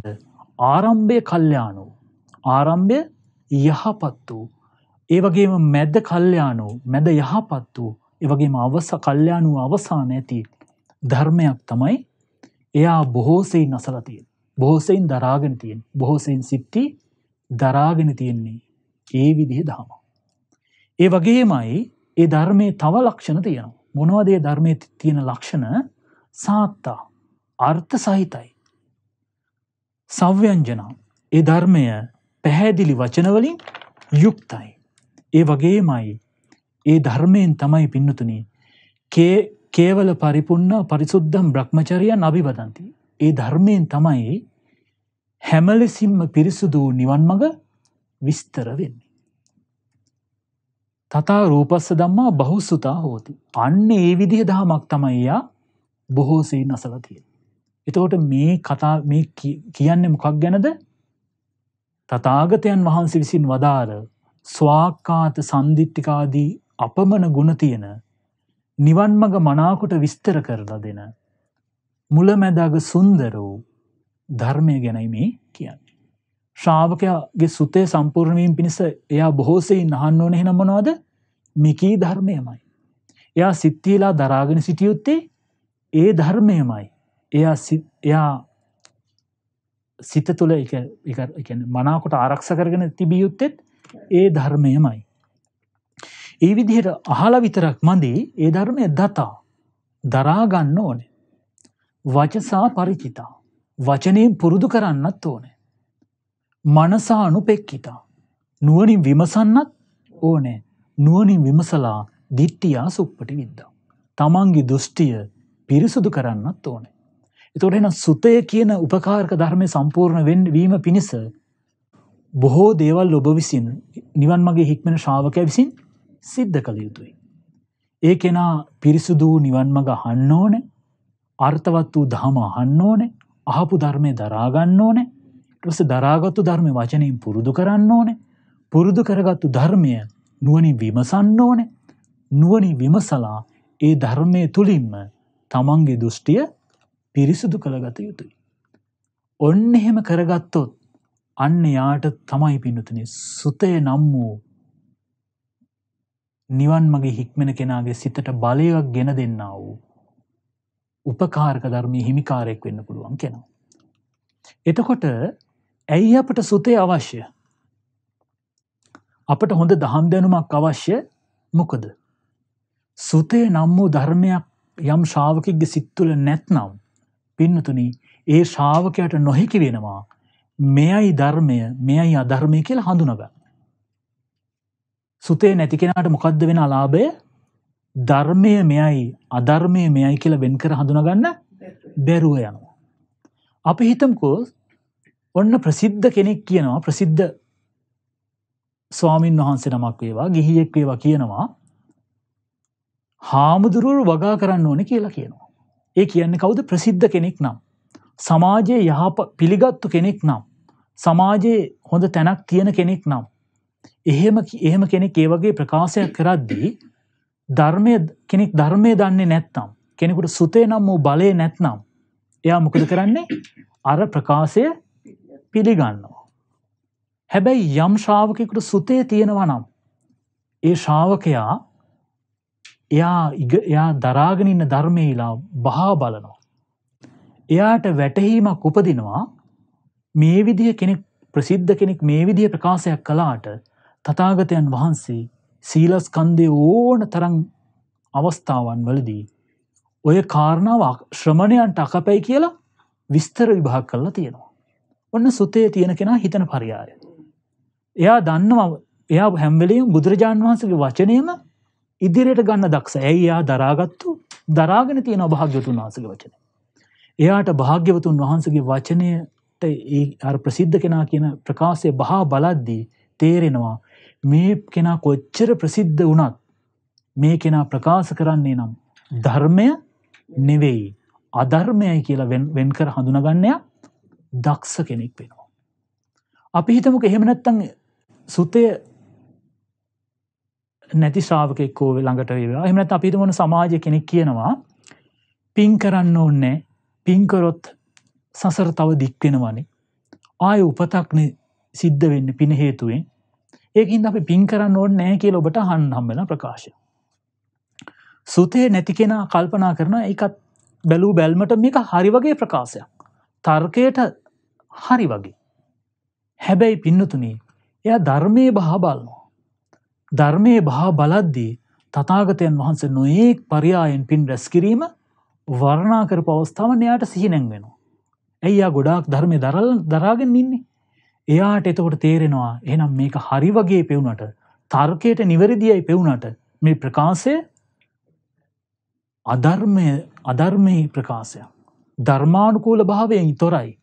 ආරම්භය කල්්‍යානු ආරම්භය යහපත් වූ ඒවගේම මැද්ද කල්්‍යානු මැද යහපත් වූ එවගේම අවස කල්්‍යානු අවසාන ඇති ධර්මයක් තමයි එයා බොහෝසයින් අසලතිය බොහෝසයින් දරාගෙන තියෙන් බොහෝසයින් සිත්ති දරාගෙන තියෙන්නේ ඒ විදිහ දහම. ඒ වගේමයි ඒ ධර්මයේ තව ලක්ෂණ තියෙනවා. මොනවදේ ධර්මය තියෙන ලක්ෂණ සාත්තා අර්ථ සහිතයි. සව්‍යංජනා ඒ ධර්මය පැහැදිලි වචනවලින් යුක්තයි. ඒ වගේමයි ඒ ධර්මයෙන් තමයි පින්නතුනී කේවල පරිපුන්න පරිසුද්ධම් බ්‍රහ්මචරයන් අභිවදන්ති. ඒ ධර්මයෙන් තමයි හැමලෙසිම්ම පිරිසුදූ නිවන් මඟ විස්තර වෙන්නේ. තථා රූපස්ස ධම්මා බහුසුතා හෝති. අන්න ඒ විදිහ දහමක් තමයි යා බොහෝ සෙයින් අසලා තියෙන්නේ. එතකොට මේ කතා මේ කියන්නේ මොකක් ගැනද? තථාගතයන් වහන්සේ විසින් වදාළ ස්වාක්කාත සම්දිට්ඨිකාදී අපමණ ගුණ තියෙන නිවන් මඟ මනාකොට විස්තර කරලා දෙන මුලමැදග සුන්දර වූ ධර්මය ගැනයි මේ කියන්නේ. ශ්‍රාවකයාගේ සුතේ සම්පූර්ණ වීම පිණිස එයා බොහෝසෙයින් අහන්න ඕන එහෙනම් මොනවද? මිකී ධර්මයමයි. එයා සිත් තියලා දරාගෙන සිටියොත්තේ ඒ ධර්මයමයි. එයා එයා සිත තුළ එක එක කියන්නේ මනාකොට ආරක්ෂා කරගෙන තිබිය යුත්තේත් ඒ ධර්මයමයි. ඒ විදිහට අහලා විතරක් මදි ඒ ධර්මය දතා දරා ගන්න ඕනේ. වචසා ಪರಿචිතා. වචනයෙන් පුරුදු කරන්නත් ඕනේ. මනසානුපෙක්කිතා. නුවනින් විමසන්නත් ඕනෑ නුවනින් විමසලා දිට්ටියා සුප්පටි විද්දා. තමන්ගේ දෘෂ්ටිය පිරිසුදු කරන්නත් ඕනේ. එතොට එන සුතය කියන උපකාරක ධර්මය සම්පූර්ණ වෙන් වීම පිණිස බොහෝ දේවල් ඔබ විසින් නිවන් මගේ හික්මෙන ශාවකය විසින් සිද්ධ කළ යුතුයි. ඒ කෙනා පිරිසුදූ නිවන් මඟ හන්න ඕන අර්ථවත් වූ දහම හන්න ඕනේ අහපු ධර්මය දරාගන්න ඕනේ ඊටස දරාගත්තු ධර්මය වචනයෙන් පුරුදු කරන්න ඕනේ පුරුදු කරගත්තු ධර්මය නුවනින් විමසන්න ඕනේ නුවනින් විමසලා ඒ ධර්මය තුළින්ම තමන්ගේ දෘෂ්ටිය පිරිසුදු කළගත යුතුයි. ඔන්න එහෙම කරගත්තොත් අන්න යාට තමයි පිනුතුනි සුතය නම් වූ නිවන් මගේ හික්මෙන කෙනාගේ සිතට බලයක් ගෙන දෙන්න වූ උපකාරක ධර්මය හිමිකාරයෙක් වෙන්න පුළුවන් කෙනවා. එතකොට ඇයි අපට සුතේ අවශ්‍ය? අපට හොඳ දහම් දැනුමක් අවශ්‍ය මොකද? සුතේ නම් වූ ධර්මයක් යම් ශ්‍රාවකෙක්ගේ සිත් තුළ නැත්නම් පින්නතුනි ඒ ශ්‍රාවකයාට නොහැකි වෙනවා මෙයයි ධර්මය මෙයයි අධර්මය කියලා හඳුනගන්න. සුතේ නැති කෙනාට මොකද්ද වෙන අලාභය? ධර්මය මෙයයි අධර්මය මෙයයි කියලා වෙන් කර හඳුනගන්න බැරුව යනවා. අපි හිතමුකෝ ඔන්න ප්‍රසිද්ධ කෙනෙක් කියනවා ප්‍රසිද්ධ ස්වාමීන් වහන්සේ නමක් වේවා ගිහියෙක් වේවා කියනවා හාමුදුරුවරු වගා කරන්න ඕන කියලා කියනවා. ඒ කියන්නේ කවුද ප්‍රසිද්ධ කෙනෙක් නම්. සමාජයේ යහප පිළිගත්තු කෙනෙක් නම්. සමාජයේ හොඳ තැනක් තියෙන කෙනෙක් නම්. එහෙම එහෙම කෙනෙක් ඒ වගේ ප්‍රකාශයක් කරද්දී ධර්මය කෙනෙක් ධර්මය දන්නේ නැත්නම් කෙනෙකුට සුතේ නම් වූ බලය නැත්නම් එයා මොකද කරන්නේ අර ප්‍රකාශය පිළිගන්නවා. හැබැයි යම් ශ්‍රාවකෙකුට සුතේ තියෙනවා නම් ඒ ශ්‍රාවකයා එයා එයා දරාගෙනඉන්න ධර්මයලා බහා බලනවා. එයාට වැටහීමක් උපදිනවා මේ විදිහ කෙනෙක් ප්‍රසිද්ධ කෙනෙක් මේ විදිහ ප්‍රකාශයක් කලාට තතාගතයන් වහන්සේ සීලස්කන්දය ඕන තරං අවස්ථාවන් වලදී ඔය කාරණාවක් ශ්‍රමණයන්ට අකපැයි කියලා විස්තර විභාග කරලා තියෙනවා. ඔන්න සුතේ තියෙන කෙනා හිතන පරියාය. එයා දන්නවා එයා හැම්වලීම බුදුරජාණන් වහන්සගේ වචනයම ඉදිරියට ගන්න දක්ෂ ඇයි එයා දරාගත්තු දරාගෙන තියෙන භාග්‍යවතුන් වහන්සගේ වචනය. එයාට භාග්‍යවතුන් වහන්සගේ වචනයට අර ප්‍රසිද්ධ කෙනා කියන ප්‍රකාශය බහා බලද්දී තේරෙනවා මේ කෙනා කොච්චර ප්‍රසිද්ධ වනත් මේ කෙනා ප්‍රකාශ කරන්නේ නම් ධර්මය නෙවෙයි අධර්මයයි කියලා වෙන් කර හඳුනගන්නයක් දක්ෂ කෙනෙක් වෙනවා. අපි හිතමක එහෙමනැත්තං සුතය නැති ශාවකෙක්කෝ ළඟට වේවා එමනත් අපිට මොන සමාජ කෙනෙක් කියනවා පින් කරන්න ඕන්නේ පින්කරොත් සසර තව දික්වෙනවානේ ආය උපතක්න සිද්ධ වෙන්න පින හේතුවෙන් ඒකින් අපි පින් කරන්න ඕන්න නෑ කියල ඔබට හන් හම්බෙන ප්‍රකාශය. සුතය නැති කෙනා කල්පනා කරන එකත් බැලූ බැල්මට මේක හරි වගේ ප්‍රකාශයක් තර්කයට හරි වගේ. හැබැයි පින්නතුනී එය ධර්මය බහබල්මෝ. ධර්මය බා බලද්දී තතාගතයන් වහන්සේ නොඒක් පරියායෙන් පින් රැස්කිරීම වරණා කර පවස්ථාව නයාට සිහිනැන්ගෙනවා. ඇයියා ගොඩාක් ධර්මය දරල් දරාගෙන් ඉන්නේ. එයාට එතකොට තේරෙනවා එනම් මේක හරි වගේ පෙවුණට තර්කයට නිවැරදියි පෙවුණට මේ ප්‍රකාශය අධර්මය අධර්මය ප්‍රකාශයක්. ධර්මානුකූල භාවයෙන් තොරයි.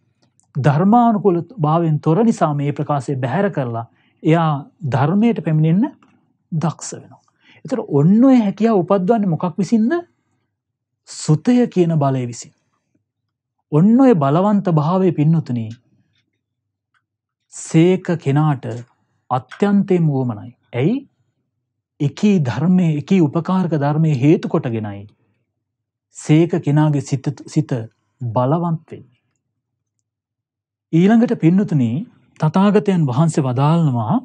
ධර්මානුකූල භාවෙන් තොර නිසා මේ ප්‍රකාශය බැහැර කරලා එයා ධර්මයට පැමිණෙන්න දක්ෂ වෙනවා. එතට ඔන්න ඔය හැකියා උපද්වන්න මොකක් විසින්ද සුතය කියන බලය විසින්. ඔන්න ඔය බලවන්ත භාවය පින්නතුනී සේක කෙනාට අත්‍යන්තයෙන් වුවමනයි. ඇයි එකී ධර්මය එකී උපකාරක ධර්මය හේතු කොටගෙනයි. සේක කෙනාගේ සිත බලවන්ත වෙන්නේ. ඊළඟට පින්නතුන තතාගතයන් වහන්සේ වදාලනවා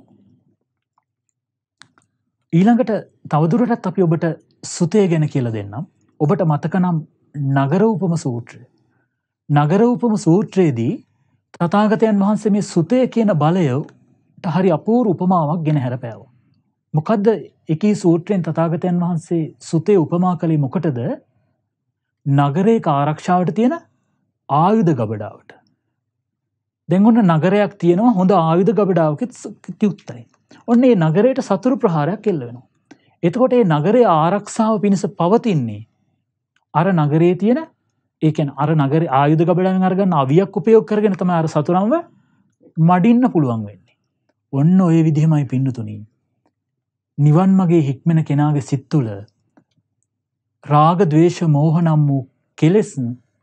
ඊළඟට තවදුරටත් අපි ඔබට සුතය ගැන කියල දෙන්නම් ඔබට මතකනම් නගරූපම සූත්‍රය. නගරූපම සූත්‍රයේදී තතාගතයන් වහන්සේ මේ සුතය කියන බලයවට හරි අපූර් උපමාවක් ගෙන හැරපෑව. මොකදද එක සූත්‍රයෙන් තතාගතයන් වහන්සේ සුතය උපමා කළේ මොකටද නගරේ ආරක්ෂාවට තියෙන ආයුධ ගබඩාවට. දෙගොන්න නගරයක් තියෙනවා හොඳ ආයුධ ගබඩාවකෙත් යුත්තයි. ඔන්න ඒ නගරයට සතුරු ප්‍රහාරයක් එල්ල වෙනවා. එතකොට ඒ නගරේ ආරක්ෂාව පිණිස පවතින්නේ. අර නගරේ තියෙන ඒකෙන් අර නගර ආයුධ ගබඩන් අරගන්න අවියක් උපයෝග කරගෙන තම අර සතුරම්ව මඩින්න පුළුවන් වෙන්නේ. ඔන්න ඔය විදිහමයි පින්නතුනී. නිවන් මගේ හික්මෙන කෙනාගේ සිත්තුල රාග දවේශ මෝහනම් වූ කෙලෙස්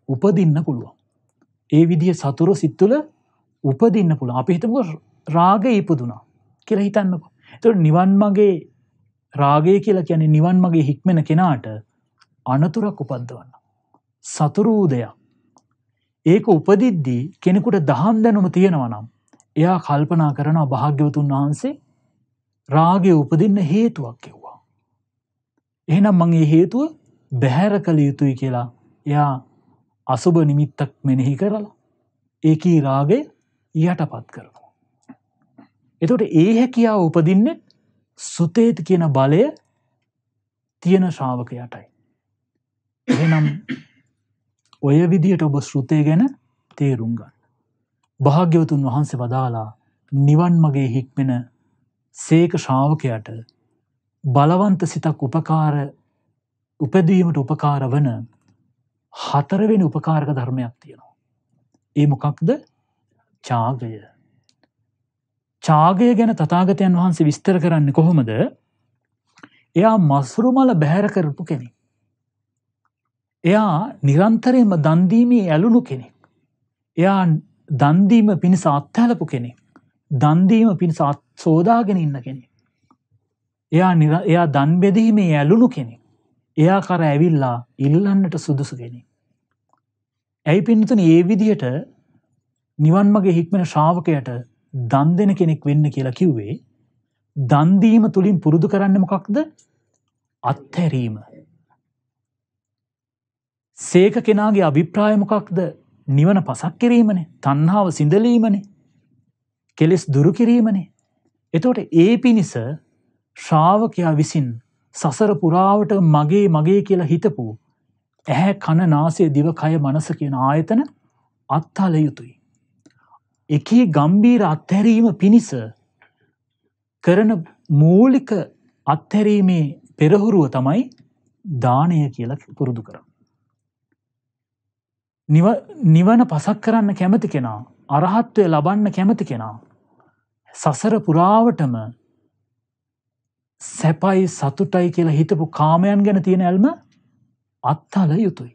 උපදින්න පුළුවන්. ඒ විදිහ සතුර සිත් තුළ උපදින්න පුළ අපි හිතම රාග ඉපදුනා කියල හිතන්නකෝ. තුට නිවන් මගේ රාගය කියලා කියන්නේ නිවන් මගේ හික්මෙන කෙනාට අනතුරක් උපද්දවන්න. සතුරූ දෙයක්. ඒක උපදිද්දී කෙනෙකුට දහම් දැනුම තියෙනවනම් එයා කල්පනා කරනවා භාග්‍යවතුන් වහන්සේ රාගය උපදින්න හේතුවක් කිව්වා. එහෙනම් මගේ හේතුව බැහැර කළ යුතුයි කියලා එයා අසුභ නිමිත්තක් මෙනෙහි කරලා ඒකී රාගය යටපත් කරනවා. එතොට ඒ හැකියාව උපදින්නේ සුතේත කියන බලය තියෙන ශ්‍රාවකයටයි. එහෙනම් ඔය විදියට ඔබ ශෘතය ගැන තේරුම් ගන්න. භාග්‍යවතුන් වහන්සේ වදාලා නිවන් මගේ හික්මෙන සේක ශ්‍රාවකයට බලවන්ත සිතක් උපකාර උපදීමට උපකාර වන හතරවෙනි උපකාරක ධර්මයක් තියෙනවා. ඒ මොකක්ද චාගය. චාගය ගැන තතාගතයන් වහන්සේ විස්තර කරන්න කොහොමද එයා මස්රුමල බැහැර කරපු කෙනෙක්. එයා නිරන්තරයම දන්දීමේ ඇලුණු කෙනෙක්. එයා දන්දීම පිණිස අත්හැලපු කෙනෙක්. දන්දීම පිණිස සෝදාගෙන ඉන්න කෙනෙක්. එයා එයා දන්බෙදීමේ ඇලුණු කෙනෙක්. එයා කර ඇවිල්ලා ඉල්ලන්නට සුදුසු කෙනෙ. ඇයි පින්නතුන ඒ විදියට නිවන්මගේ හික්මෙන ශ්‍රාවකයට දන් දෙන කෙනෙක් වෙන්න කියලා කිව්වේ දන්දීම තුළින් පුරුදු කරන්න මොකක්ද අත්හැරීම. සේක කෙනාගේ අභිප්‍රායමොකක්ද නිවන පසක් කිරීමනේ තන්හාාව සිඳලීමනේ කෙලෙස් දුරුකිරීමනේ එතෝට ඒ පිණිස ශ්‍රාවකයා විසින් සසර පුරාවට මගේ මගේ කියලා හිතපු ඇහැ කණ නාසේ දිවකය මනස කියන ආයතන අත්හල යුතුයි. එකේ ගම්බීර අත්හැරීම පිණිස කරන මූලික අත්හැරීමේ පෙරහුරුව තමයි දානය කියලා පුරුදු කර. නිවන පසක් කරන්න කැමති කෙනා අරහත්වය ලබන්න කැමති කෙනා. සසර පුරාවටම සැපයි සතුටයි කියලා හිතපු කාමයන් ගැන තියෙන ඇල්ම අත්හල යුතුයි.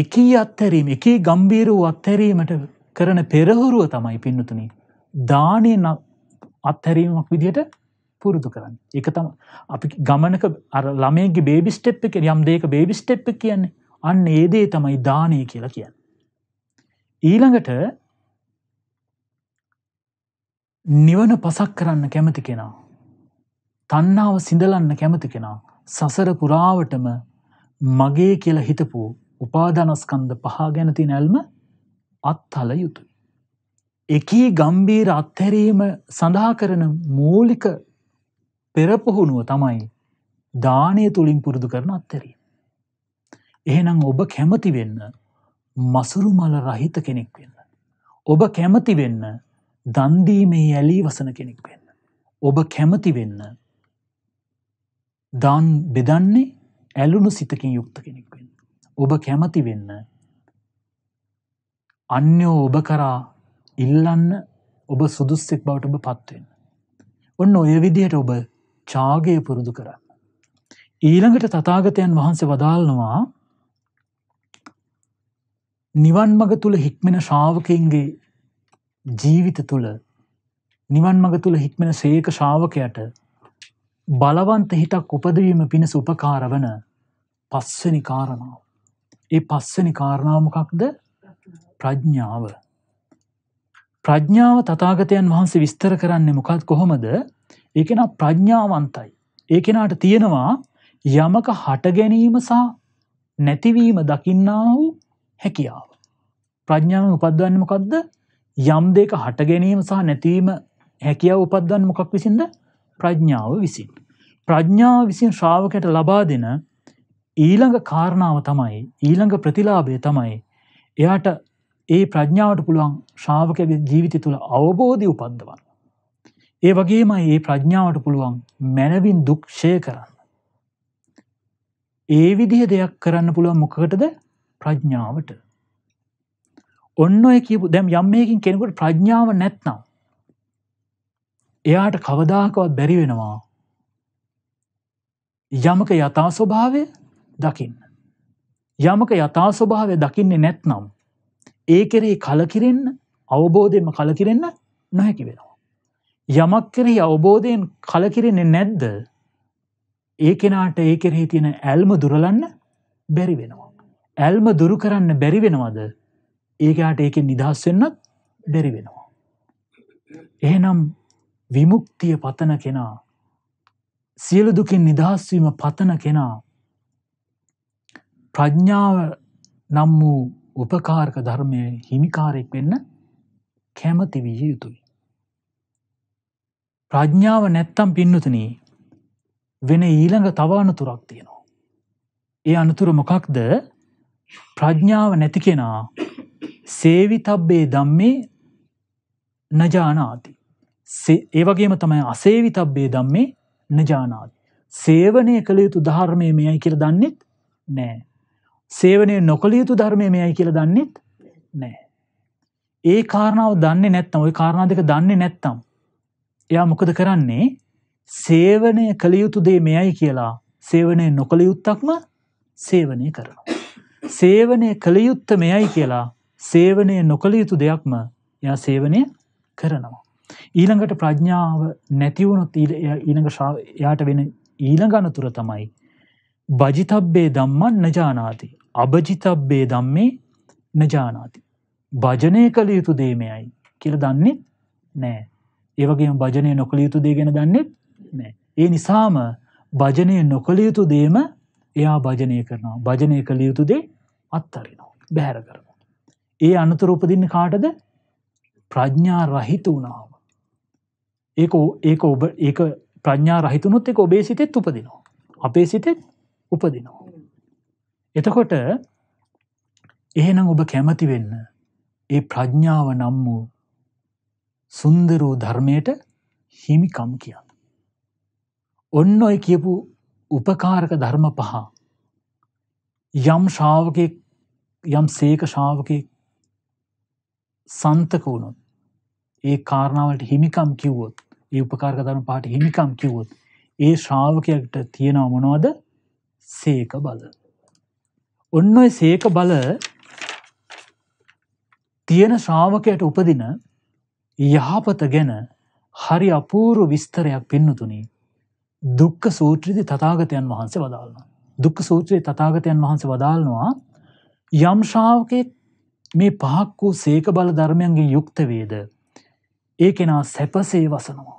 එකී අත්හැරීම එකේ ගම්බීර වූ අත්හැරීමට කරන පෙරහුරුව තමයි පින්නතුනි දානය අත්හැරීමක් විදිහට පුරුදු කරන්න. එක තම අපි ගමනක අර ළමේගේ බේබි ස්ටෙප් එක යම් දෙක බේබි ස්ටෙප් එක කියන්නේ අන්න ඒදේ තමයි දානය කියලා කියන්න. ඊළඟට නිවන පසක් කරන්න කැමති කෙනා තණ්හාව සිඳලන්න කැමති කෙනා සසර පුරාවටම මගේ කියලා හිතපු උපාධනස්කන්ධ පහ ගැනති නැල්ම අත්හල යුතුයි. එකී ගම්බීර අත්හැරීම සඳහා කරන මූලික පෙරපොහුණුව තමයි දානය තුළින් පුරුදු කරන අත්තැරීම. එහෙනම් ඔබ කැමති වෙන්න මසුරු මල රහිත කෙනෙක් වෙන්න. ඔබ කැමති වෙන්න දන්දීමේ ඇලී වසන කෙනෙක් වෙන්න. ඔබ කැමති වෙන්න දාන් බෙදන්නේ ඇලුණු සිතකින් යුක්ත කෙනෙක් වෙන්න. ඔබ කැමති වෙන්න අන්‍යෝ ඔබ කරා ඉල්ලන්න ඔබ සුදුස්සෙක් බවට ඔබ පත්වෙන්න. ඔන්න ඔය විදිහට ඔබ චාගය පුරුදු කරන්න. ඊළඟට තතාගතයන් වහන්සේ වදාල්නවා නිවන් මග තුළ හික්මෙන ශාවකයන්ගේ ජීවිත තුළ නිවන් මග තුළ හික්මෙන සේක ශාවකයට බලවන්ත හිතක් උපදවීම පිණිස උපකාරවන පස්සනි කාරණාව. ඒ පස්සනි කාරණාමකක්ද ප්‍රඥ්ඥාව. ප්‍රඥ්ඥාව තතාගතයන් වහන්සේ විස්තර කරන්නේ මොකත් කොහොමද ඒකෙන ප්‍රඥ්ඥාවන්තයි. ඒකෙනට තියෙනවා යමක හට ගැනීම සහ නැතිවීම දකින්නා වූ හැකියාව. ප්‍රඥාව උපද්දන්න මොකක්ද යම් දෙක හට ගැනීම සහ නැතිවීම හැකියාව උපද්දන්න මොකක් විසින්ද ප්‍රඥාව විසින්. ප්‍රඥාව විසින් ශ්‍රාවකට ලබා දෙන ඊළඟ කාරණාව තමයි ඊළඟ ප්‍රතිලාභය තමයි එයාට ඒ ප්‍රඥාවට පුළුවන් ශ්‍රාවකගේ ජීවිතය තුළ අවබෝධය උපන්දවන්. ඒ වගේම ඒ ප්‍රඥාවට පුළුවන් මැනවින් දුක්ෂය කරන්න. ඒ විදිහ දෙයක් කරන්න පුළුවන් මොකකටද ප්‍රඥාවට. ඔන්න ඔය කියපු දැම් යම්මයකින් කෙනෙකුට ප්‍රඥාව නැත්නම් එයාට කවදාකවත් බැරි වෙනවා යමක යථා ස්වභාවය දකින්න. යමක යථා ස්වභාවය දකින්නේ නැත්නම් ඒ කෙරෙහි කලකිරෙන්න අවබෝධයෙන්ම කලකිරෙන්න නොහැකි වෙනවා. යමක් කෙරෙහි අවබෝධයෙන් කලකිරෙන්නේ නැද්ද ඒ කෙනාට ඒ කෙරෙහි තියෙන ඇල්ම දුරලන්න බැරි වෙනවා. ඇල්ම දුරු කරන්න බැරි වෙනවද ඒකයාට ඒකෙන් නිදහස් වෙන්නත් බැරි වෙනවා. එහෙනම් විමුක්තිය පතන කෙනා සියලු දුකින් නිදහස්වීම පතන කෙනා ප්‍රඥාව නම් වූ උපකාරක ධර්මය හිමිකාරෙක් වෙන්න කැමති විය යුතුයි. ප්‍රඥාව නැත්තම් පින්නතුන වෙන ඊළඟ තවාන තුරක් තියෙනවා. ඒ අනතුර මොකක්ද ප්‍රඥාව නැති කෙනා සේවිතබ්බේ දම්මේ නජානාති. ඒවගේම තමයි අසේවි තබ්බේ දම්මේ නජානාද. සේවනය කළ යුතු ධර්මය මෙයයි කියල දන්නෙත් නෑ. සේවනය නොකළ යුතු ධර්මය මෙයයි කියල දන්නෙත් නෑ. ඒ කාරණාව දන්න නැත්තම් ඔය කාරණාදක දන්නේ නැත්තම්. එයා මොකද කරන්නේ සේවනය කළ යුතු දේ මෙයයි කියලා සේවනය නොකළ යුත්තක්ම සේවනය කරනවා. සේවනය කළ යුත්ත මෙයයි කියලා සේවනය නොකළ යුතු දෙයක්ම යා සේවනය කරනවා. ඊළඟට ප්‍රඥාව නැතිවුණොත් ඊළඟ යාට වෙන ඊළඟන තුර තමයි. බජිතබ්බේ දම්මන් නජානාති. අභජිතබ්බේ දම්මේ නජානාති. භජනය කළ යුතු දේමයයි කියල දන්නෙත් නෑ. ඒවගේ භජනය නොකළ යුතු දේ ගැෙන දන්නෙත් නෑ. ඒ නිසාම භජනය නොකළ යුතු දේම එයා භජනය කරනවා භජනය කළ යුතු දේ අත්තරිනවා. බැහැර කරනවා. ඒ අනතුර උපදින්න කාටද ප්‍රඥා රහිත වුණාව. ඒක ඒක ඔබ ඒක ප්‍රඥා රහිතනුත් එක ඔබේ සිතෙත් උපදිනවා. අපේ සිතෙත් උපදිනවා. එතකොට එහෙනම් ඔබ කැමති වෙන්න ඒ ප්‍රඥාව නම් වූ සුන්දරූ ධර්මයට හිමිකම් කියන්න. ඔන්න ඔය කියපු උපකාරක ධර්ම පහ යම් ශාවකෙක් යම් සේක ශාවකෙක් සන්තක වුණොත් ඒ කාරණාවට හිමිකම් කිව්වොත් ඒ උපකාරක ධර්ම පහට හිමිකම් කිව්වොත් ඒ ශ්‍රාවකයට තියෙනව මොනවද සේක බල. ඔන්න ඔය සේක බල තියෙන ශ්‍රාවකයට උපදින යහපත ගැන හරි අපූරු විස්තරයක් පෙන්නුතුනි දුක්ක සූත්‍රති තතාගතයන් වහන්සේ වදාලන. දුක්ක සූත්‍රයේ තතාගතයන් වහන්සේ වදාලනවා යම් ශ්‍රාවකෙක් මේ පහක් වූ සේක බල ධර්මයන්ගේ යුක්තවේද ඒ කෙනා සැපසේ වසනවා.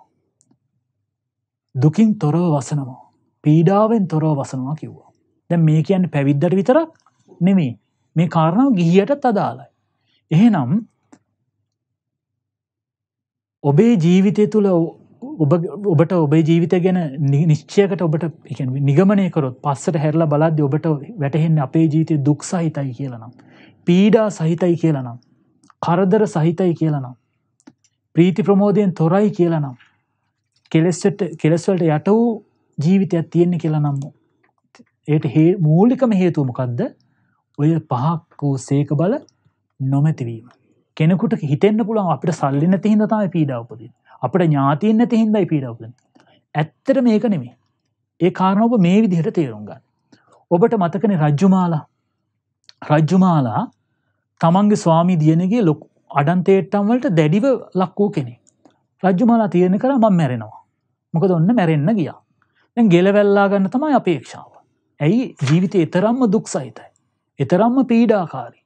දුකින් තොරව වසනවා. පීඩාවෙන් තොරව වසනවා කිව්වා. දැ මේ කියන්න පැවිද්දට විතරක් නෙමේ මේ කාරණාව ගිහියටත් අදාලයි. එහෙනම් ඔබේ ජීවිතය තුළ ඔබට ඔබේ ජීවිත ගැන නිශ්චයකට ඔබට නිගමනයකරොත් පස්සට හැරලා බලද්ද ඔබට වැටහෙන්න අපේ ජීවිතය දුක් සහිතයි කියලනම්. පීඩා සහිතයි කියලනම්. කරදර සහිතයි කියලනම්. ප්‍රීති ප්‍රමෝදයෙන් තොරයි කියලනම්. කෙලෙස්සට කෙලෙස්වලට යට වූ ජීවිතයක් තියෙන්නේ කියලා නම් ඒට හේ මූලිකම හේතුවමකක්ද ඔය පහක් වූ සේක බල නොමැතිවීම. කෙනෙකුට හිතෙන්න්න පුළුවන් අපිට සල්ලින තිහිද තම පීඩාවපදින් අපට ඥාතියන්න තිහින්දයි පීඩාවපදින්. ඇත්තට මේක නෙමේ. ඒ කාරණඔබ මේ විදිහට තේරුම්ගන්න. ඔබට මතකන රජ්ජුමාලා රජ්ජුමාලා තමන්ගේ ස්වාමී දියනගේ ලොක් අඩන්තේට්ටම්වලට දැඩිව ලක්වූ කෙනෙ. රජ්ජුමාලා තියෙන කර මං මැරෙනවා. මොකද ඔන්න මැරෙන්න්න ගියා. දැන් ගෙලවැල්ලා ගන්න තමයි අපේක්ෂාව. ඇයි ජීවිත එතරම්ම දුක් සහිතයි. එතරම්ම පීඩාකාරී.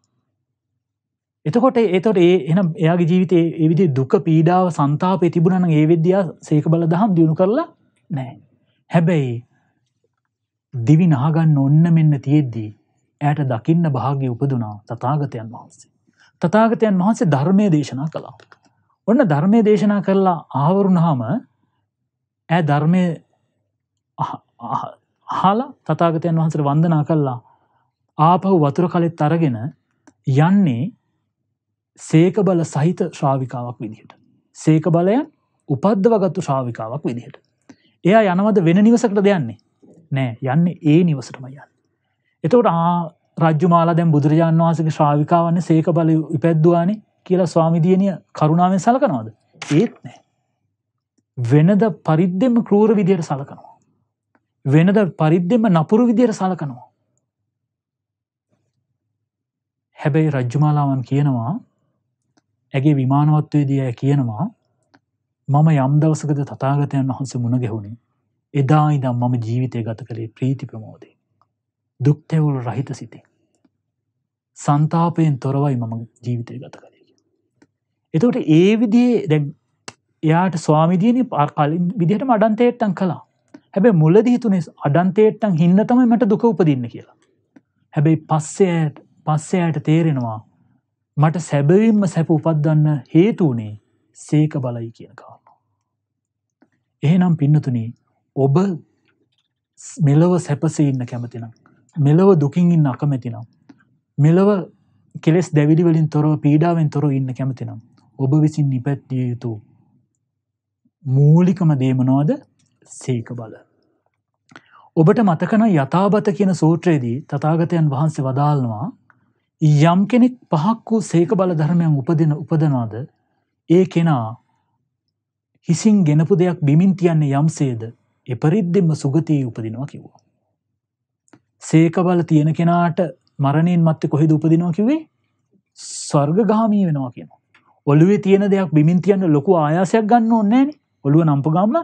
එතකොට එතොට ඒ එනම් එයාගේ ජීවිතේ එවිදි දුක පීඩාව සන්තාපය තිබුණන ඒ විද්‍යා සේක බල දහම් දියුණු කරලා නෑ. හැබැයි දිවි නාගන්න ඔන්න මෙන්න තියෙද්දී ඇයට දකින්න භාග්‍ය උපදුනා තතාගතයන් වහන්සේ. තතාගතයන් වහන්සේ ධර්මය දේශනා කලා. ඔන්න ධර්මය දේශනා කරලා ආවරුණහාම ඇ ධර්මය හාලා තතාගතයන් වහන්සට වන්දනා කල්ලා ආපහු වතුර කලෙත් අරගෙන යන්නේ සේක බල සහිත ශ්‍රාවිකාවක් විදිහට. සේක බලය උපද්දවගත්තු ශ්‍රාවිකාවක් විදිහට. එයා යනවද වෙන නිවසකට දෙයන්නේ නෑ යන්න ඒ නිවසටම යන්න. එතවට රජ්ජුමාලා දැන් බුදුරජාන් වහන්සගේ ශ්‍රාවිකාවන්නේ සේක බල ඉපැද්දවානේ කියලා ස්වාමිදියනය කරුණාවෙන් සලකනවාද ඒත් නෑ. වෙනද පරිද්දෙම ක්‍රූර විදියට සලකනවා. වෙනද පරිද්දෙම නපුරු විදියට සලකනවා. හැබැයි රජ්ජුමාලාවන් කියනවා ඇගේ විමානවත්වේදී ඇය කියනවා මම යම් දවසකද තතාගතයන් වහන්ස මුණ ගැහුණේ එදා ඉදම් මම ජීවිතය ගත කළේ ප්‍රීති ප්‍රමෝදේ. දුක්තැවුල් රහිත සිතේ. සන්තාපයෙන් තොරවයි මම ජීවිතය ගත කළේ. එතට ඒ විදිේ දැන් එයාට ස්වාමිදියන කලින් විදිහට අඩන්තේට්ටන් කලා හැබැ මුලද හිතුනේ අඩන්තේට්ටන් හින්න තමයි මට දුක උපදින්න කියලා. හැබැයි පස්සේ පස්සයට තේරෙනවා මට සැබවින්ම සැප උපද්දන්න හේතුවනේ සේක බලයි කියන කාරනවා. එහෙනම් පින්නතුනේ ඔබ මෙලව සැපසඉන්න කැමතිනම්. මෙලව දුකින් ඉන්න අකමැතිනම්. මෙලව කෙලෙස් දැවිඩිවලින් තොරව පීඩාවෙන් තොර ඉන්න කැමතිනම් ඔබ විසින් නිපැත්තිය යුතු මූලිකම දේ මොනවද? සීක බල. ඔබට මතකන යථාබත කියන සූත්‍රයේදී තථාගතයන් වහන්සේ වදාළනවා යම් කෙනෙක් පහක් වූ සීක බල ධර්මයන් උපදින උපදනවාද ඒ කෙනා හිසින් ගෙනපු දෙයක් බිමින් තියන්නේ යම්සේද එපරිද්දෙම සුගතියේ උපදිනවා කිව්වා. සේක බල තියෙන කෙනාට මරණයෙන් මත්තේ කොහෙද උපදිනවා කිව්වේ? ස්වර්ගගාමී වෙනවා කියනවා. ඔළුවේ තියෙන දෙයක් බිමින් තියන්න ලොකු ආයාසයක් ගන්න ඕනේ නෑනේ. ඔළුව නම්පු ගම්ම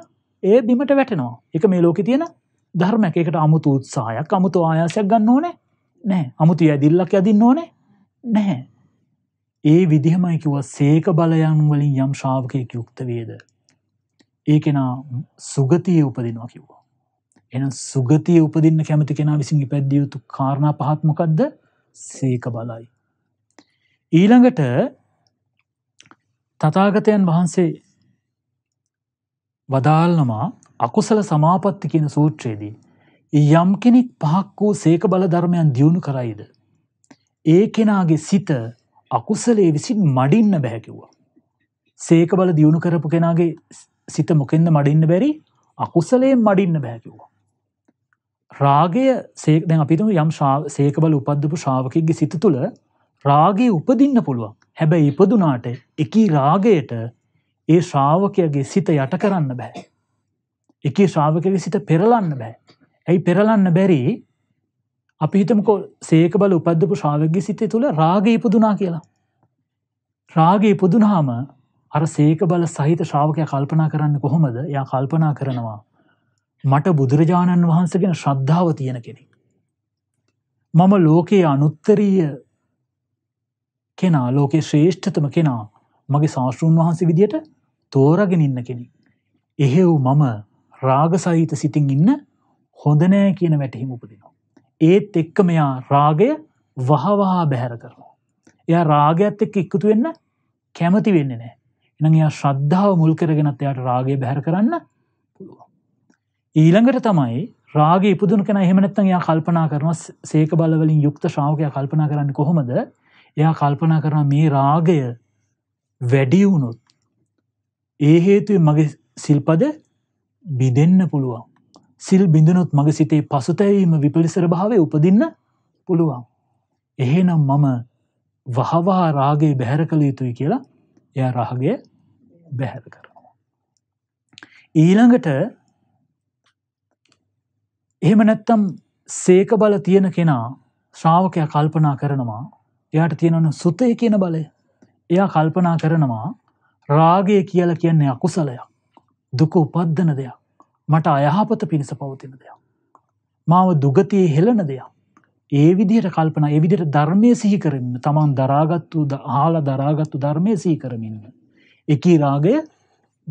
ඒ බිමට වැටෙනවා එක මේ ලෝක තියෙන ධර්ම එකකට අමුතු උත්සාහයක් අමුතු ආයාසයක් ගන්න ඕනේ නෑ අමුතු ඇදිල්ලක් ඇදින්න ඕනේ නැහැ. ඒ විදිහමයි කිව සේක බලයන් වලින් යම් ශ්‍රාවකයක යුක්ත වේද. ඒ කෙනා සුගතිය උපදිනවා කිව්වා. එන සුගතිය උපදින්න කැමති කෙන විසින් පැද්දිය යුතු කාරණ පහත්මකක්ද සේක බලයි. ඊළඟට තතාගතයන් වහන්සේ වදාල්නවා අකුසල සමාපත්ති කියන සූත්‍රයේදී. යම් කෙනෙක් පහක් වූ සේක බල ධර්මයන් දියුණු කරයිද. ඒ කෙනාගේ සිත අකුසලේ විසින් මඩින්න බැහැකිව්වා. සේක බල දියුණු කරපු කෙනාගේ සිත මොකෙන්ද මඩින්න බැරි අකුසලයෙන් මඩින්න බැහැකිව්වා. රාගය සේකදැන් අපිතුම යම් සේකබල උපද්දපු ශාවකගේ සිත තුළ රාගේ උපදින්න පුළුවන් හැබැයි ඉපදුනාට එකී රාගයට ඒ ශ්‍රාවකයගේ සිත යට කරන්න බෑ. එකේ ශ්‍රාවකගේ සිත පෙරලන්න බෑ. ඇයි පෙරලන්න බැරි අපි හිතමකෝ සේක බල උපද්දපු ශ්‍රාවකගේ සිතේ තුළ රාග ඉපදුනා කියලා. රාග ඉපදුනහම අර සේක බල සහිත ශ්‍රාවකය කල්පනා කරන්න කොහොමද යා කල්පනා කරනවා. මට බුදුරජාණන් වහන්සගෙන ශ්‍රද්ධාව තියෙන කෙනෙක්. මම ලෝකයේ අනුත්තරීය කෙනා ලෝකේ ශ්‍රේෂ්ඨතම කෙනා මගේ ශාස්තෘන් වහන්සේ විදියට තෝරගෙන ඉන්න කෙනෙක්. එහෙව් මම රාගසහිත සිතින් ඉන්න හොඳනෑ කියන වැටහිම උපදිනවා. ඒත් එක්ක මෙයා රාගය වහවහා බැහැර කරනවා. එයා රාගයක්ත් එක් එක්කුතු වෙන්න කැමති වෙන්න නෑ. එන එයා ශ්‍රද්ධාව මුල් කරගෙනත් එයාට රාගය බැහැර කරන්න පුළුවන්. ඊළඟට තමයි රාග ඉපදුන කෙන එහෙමනත්තන් එයා කල්පනා කරන සේක බලවලින් යුක්ත ශ්‍රාවකය කල්පනා කරන්න කොහොමද එයා කල්පනා කරන මේ රාගය වැඩියවුණුත් ඒ හේතුව මගේ සිල්පද බිදෙන්න පුළුවන්. සිල් බිඳනොත් මගේ සිතේ පසුතැවීම විපලිසර භාවය උපදින්න පුළුවන්. එහෙනම් මම වහවා රාගේ බැහැර කළ යුතුයි කියලා එය රහගේ බැහැර කරනවා. ඊළඟට එහෙම නැත්තම් සේක බල තියෙන කෙනා ශ්‍රාවකය කල්පනා කරනවා එයාට තියෙනවන සුතය කියන බලය එයා කල්පනා කරනවා රාගය කියලා කියන්නේ අකුසලයක් දුක උපද්ධන දෙයක් මට අයහපත පිණිස පවතින දෙයක්. මාව දුගතියේ හෙළන දෙයක්. ඒ විදිහට කල්පන එවිදිට ධර්මය සිහි කරන්න තමන් දරාගත්තු ද හාල දරාගත්තු ධර්මය සිහි කරමින්න. එකී රාගය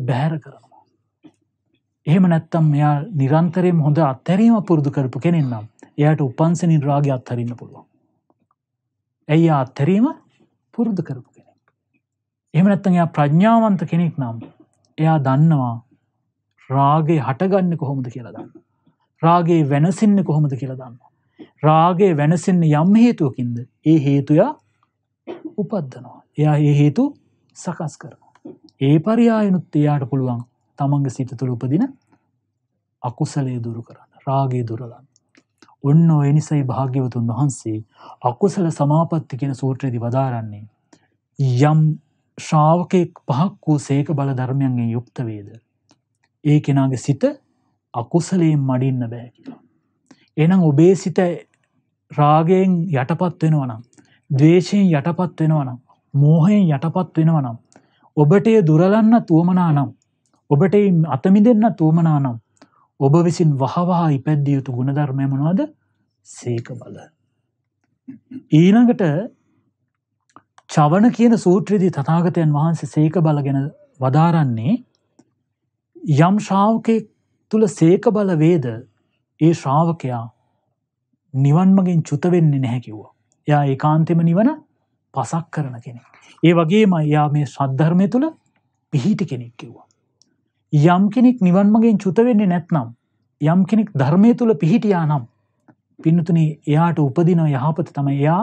බැහැර කරනවා. එහෙම නැත්තම් මෙයා නිරන්තරයෙන් හොඳ අත්තැරීම පුරුදු කරපු කෙනෙන්නම් එයට උපන්සනි රාග අත්හරන්න පුළුවන්. ඇයි අත්තැරීම පුරුදු කරපු. එහමනැත්තන් එයා ප්‍රඥාවන්ත කෙනෙක් නම් එයා දන්නවා රාගේ හටගන්න කොහොමද කියලා දන්න. රාගේ වෙනසින්න කොහොමද කියලා දන්න. රාගේ වෙනසින්න යම් හේතුවකින්ද ඒ හේතුයා උපද්දනවා. එයා ඒ හේතු සකස් කරනවා. ඒ පරියායනුත් එයාට පුළුවන් තමන්ග සිත තුළ උපදින අකුසලේ දුරු කරන්න රාගේ දුරලන්න. ඔන්න ඔය නිසයි භාග්‍යවතුන් වහන්සේ අකුසල සමාපත්ති කියෙන සූත්‍රයේදි වදාරන්නේ යම් ශ්‍රාවකයෙක් පහක් වූ සේක බල ධර්මයන්ගෙන් යුක්ත වේද. ඒ කෙනාගේ සිත අකුසලයෙන් මඩින්න බෑ කියලා. එනම් ඔබේ සිත රාගයෙන් යටපත් වෙනවනම් දවේශයෙන් යටපත් වෙනවනම් මෝහයෙන් යටපත් වෙනවනම් ඔබටය දුරලන්න තුවමනානම් ඔබට අතමි දෙන්න තුවමනානම් ඔබ විසින් වහවහා ඉපැද්දිය යුතු ගුණධර්මයමනවාද සේක බල ඊළඟට චවන කියන සූත්‍රයේදී තථාගතයන් වහන්සේ සේක බලගෙන වදාරන්නේ යම් ශ්‍රාවකයෙක් තුළ සේක බල වේද ඒ ශ්‍රාවකයා නිවන් මගින් චුත වෙන්නේ නැහැ කිව්වා. එයා ඒකාන්තෙම නිවන පසක් කරන කෙනෙක්. ඒ වගේම එයා මේ ශ්‍රද්ධර්මය තුළ පිහිටි කෙනෙක් කිව්වා. යම් කෙනෙක් නිවන් මගින් චුත වෙන්නේ නැත්නම් යම් කෙනෙක් ධර්මය තුළ පිහිටියා නම් පින්නතුනේ එයාට උපදින යහපත තමයි එයා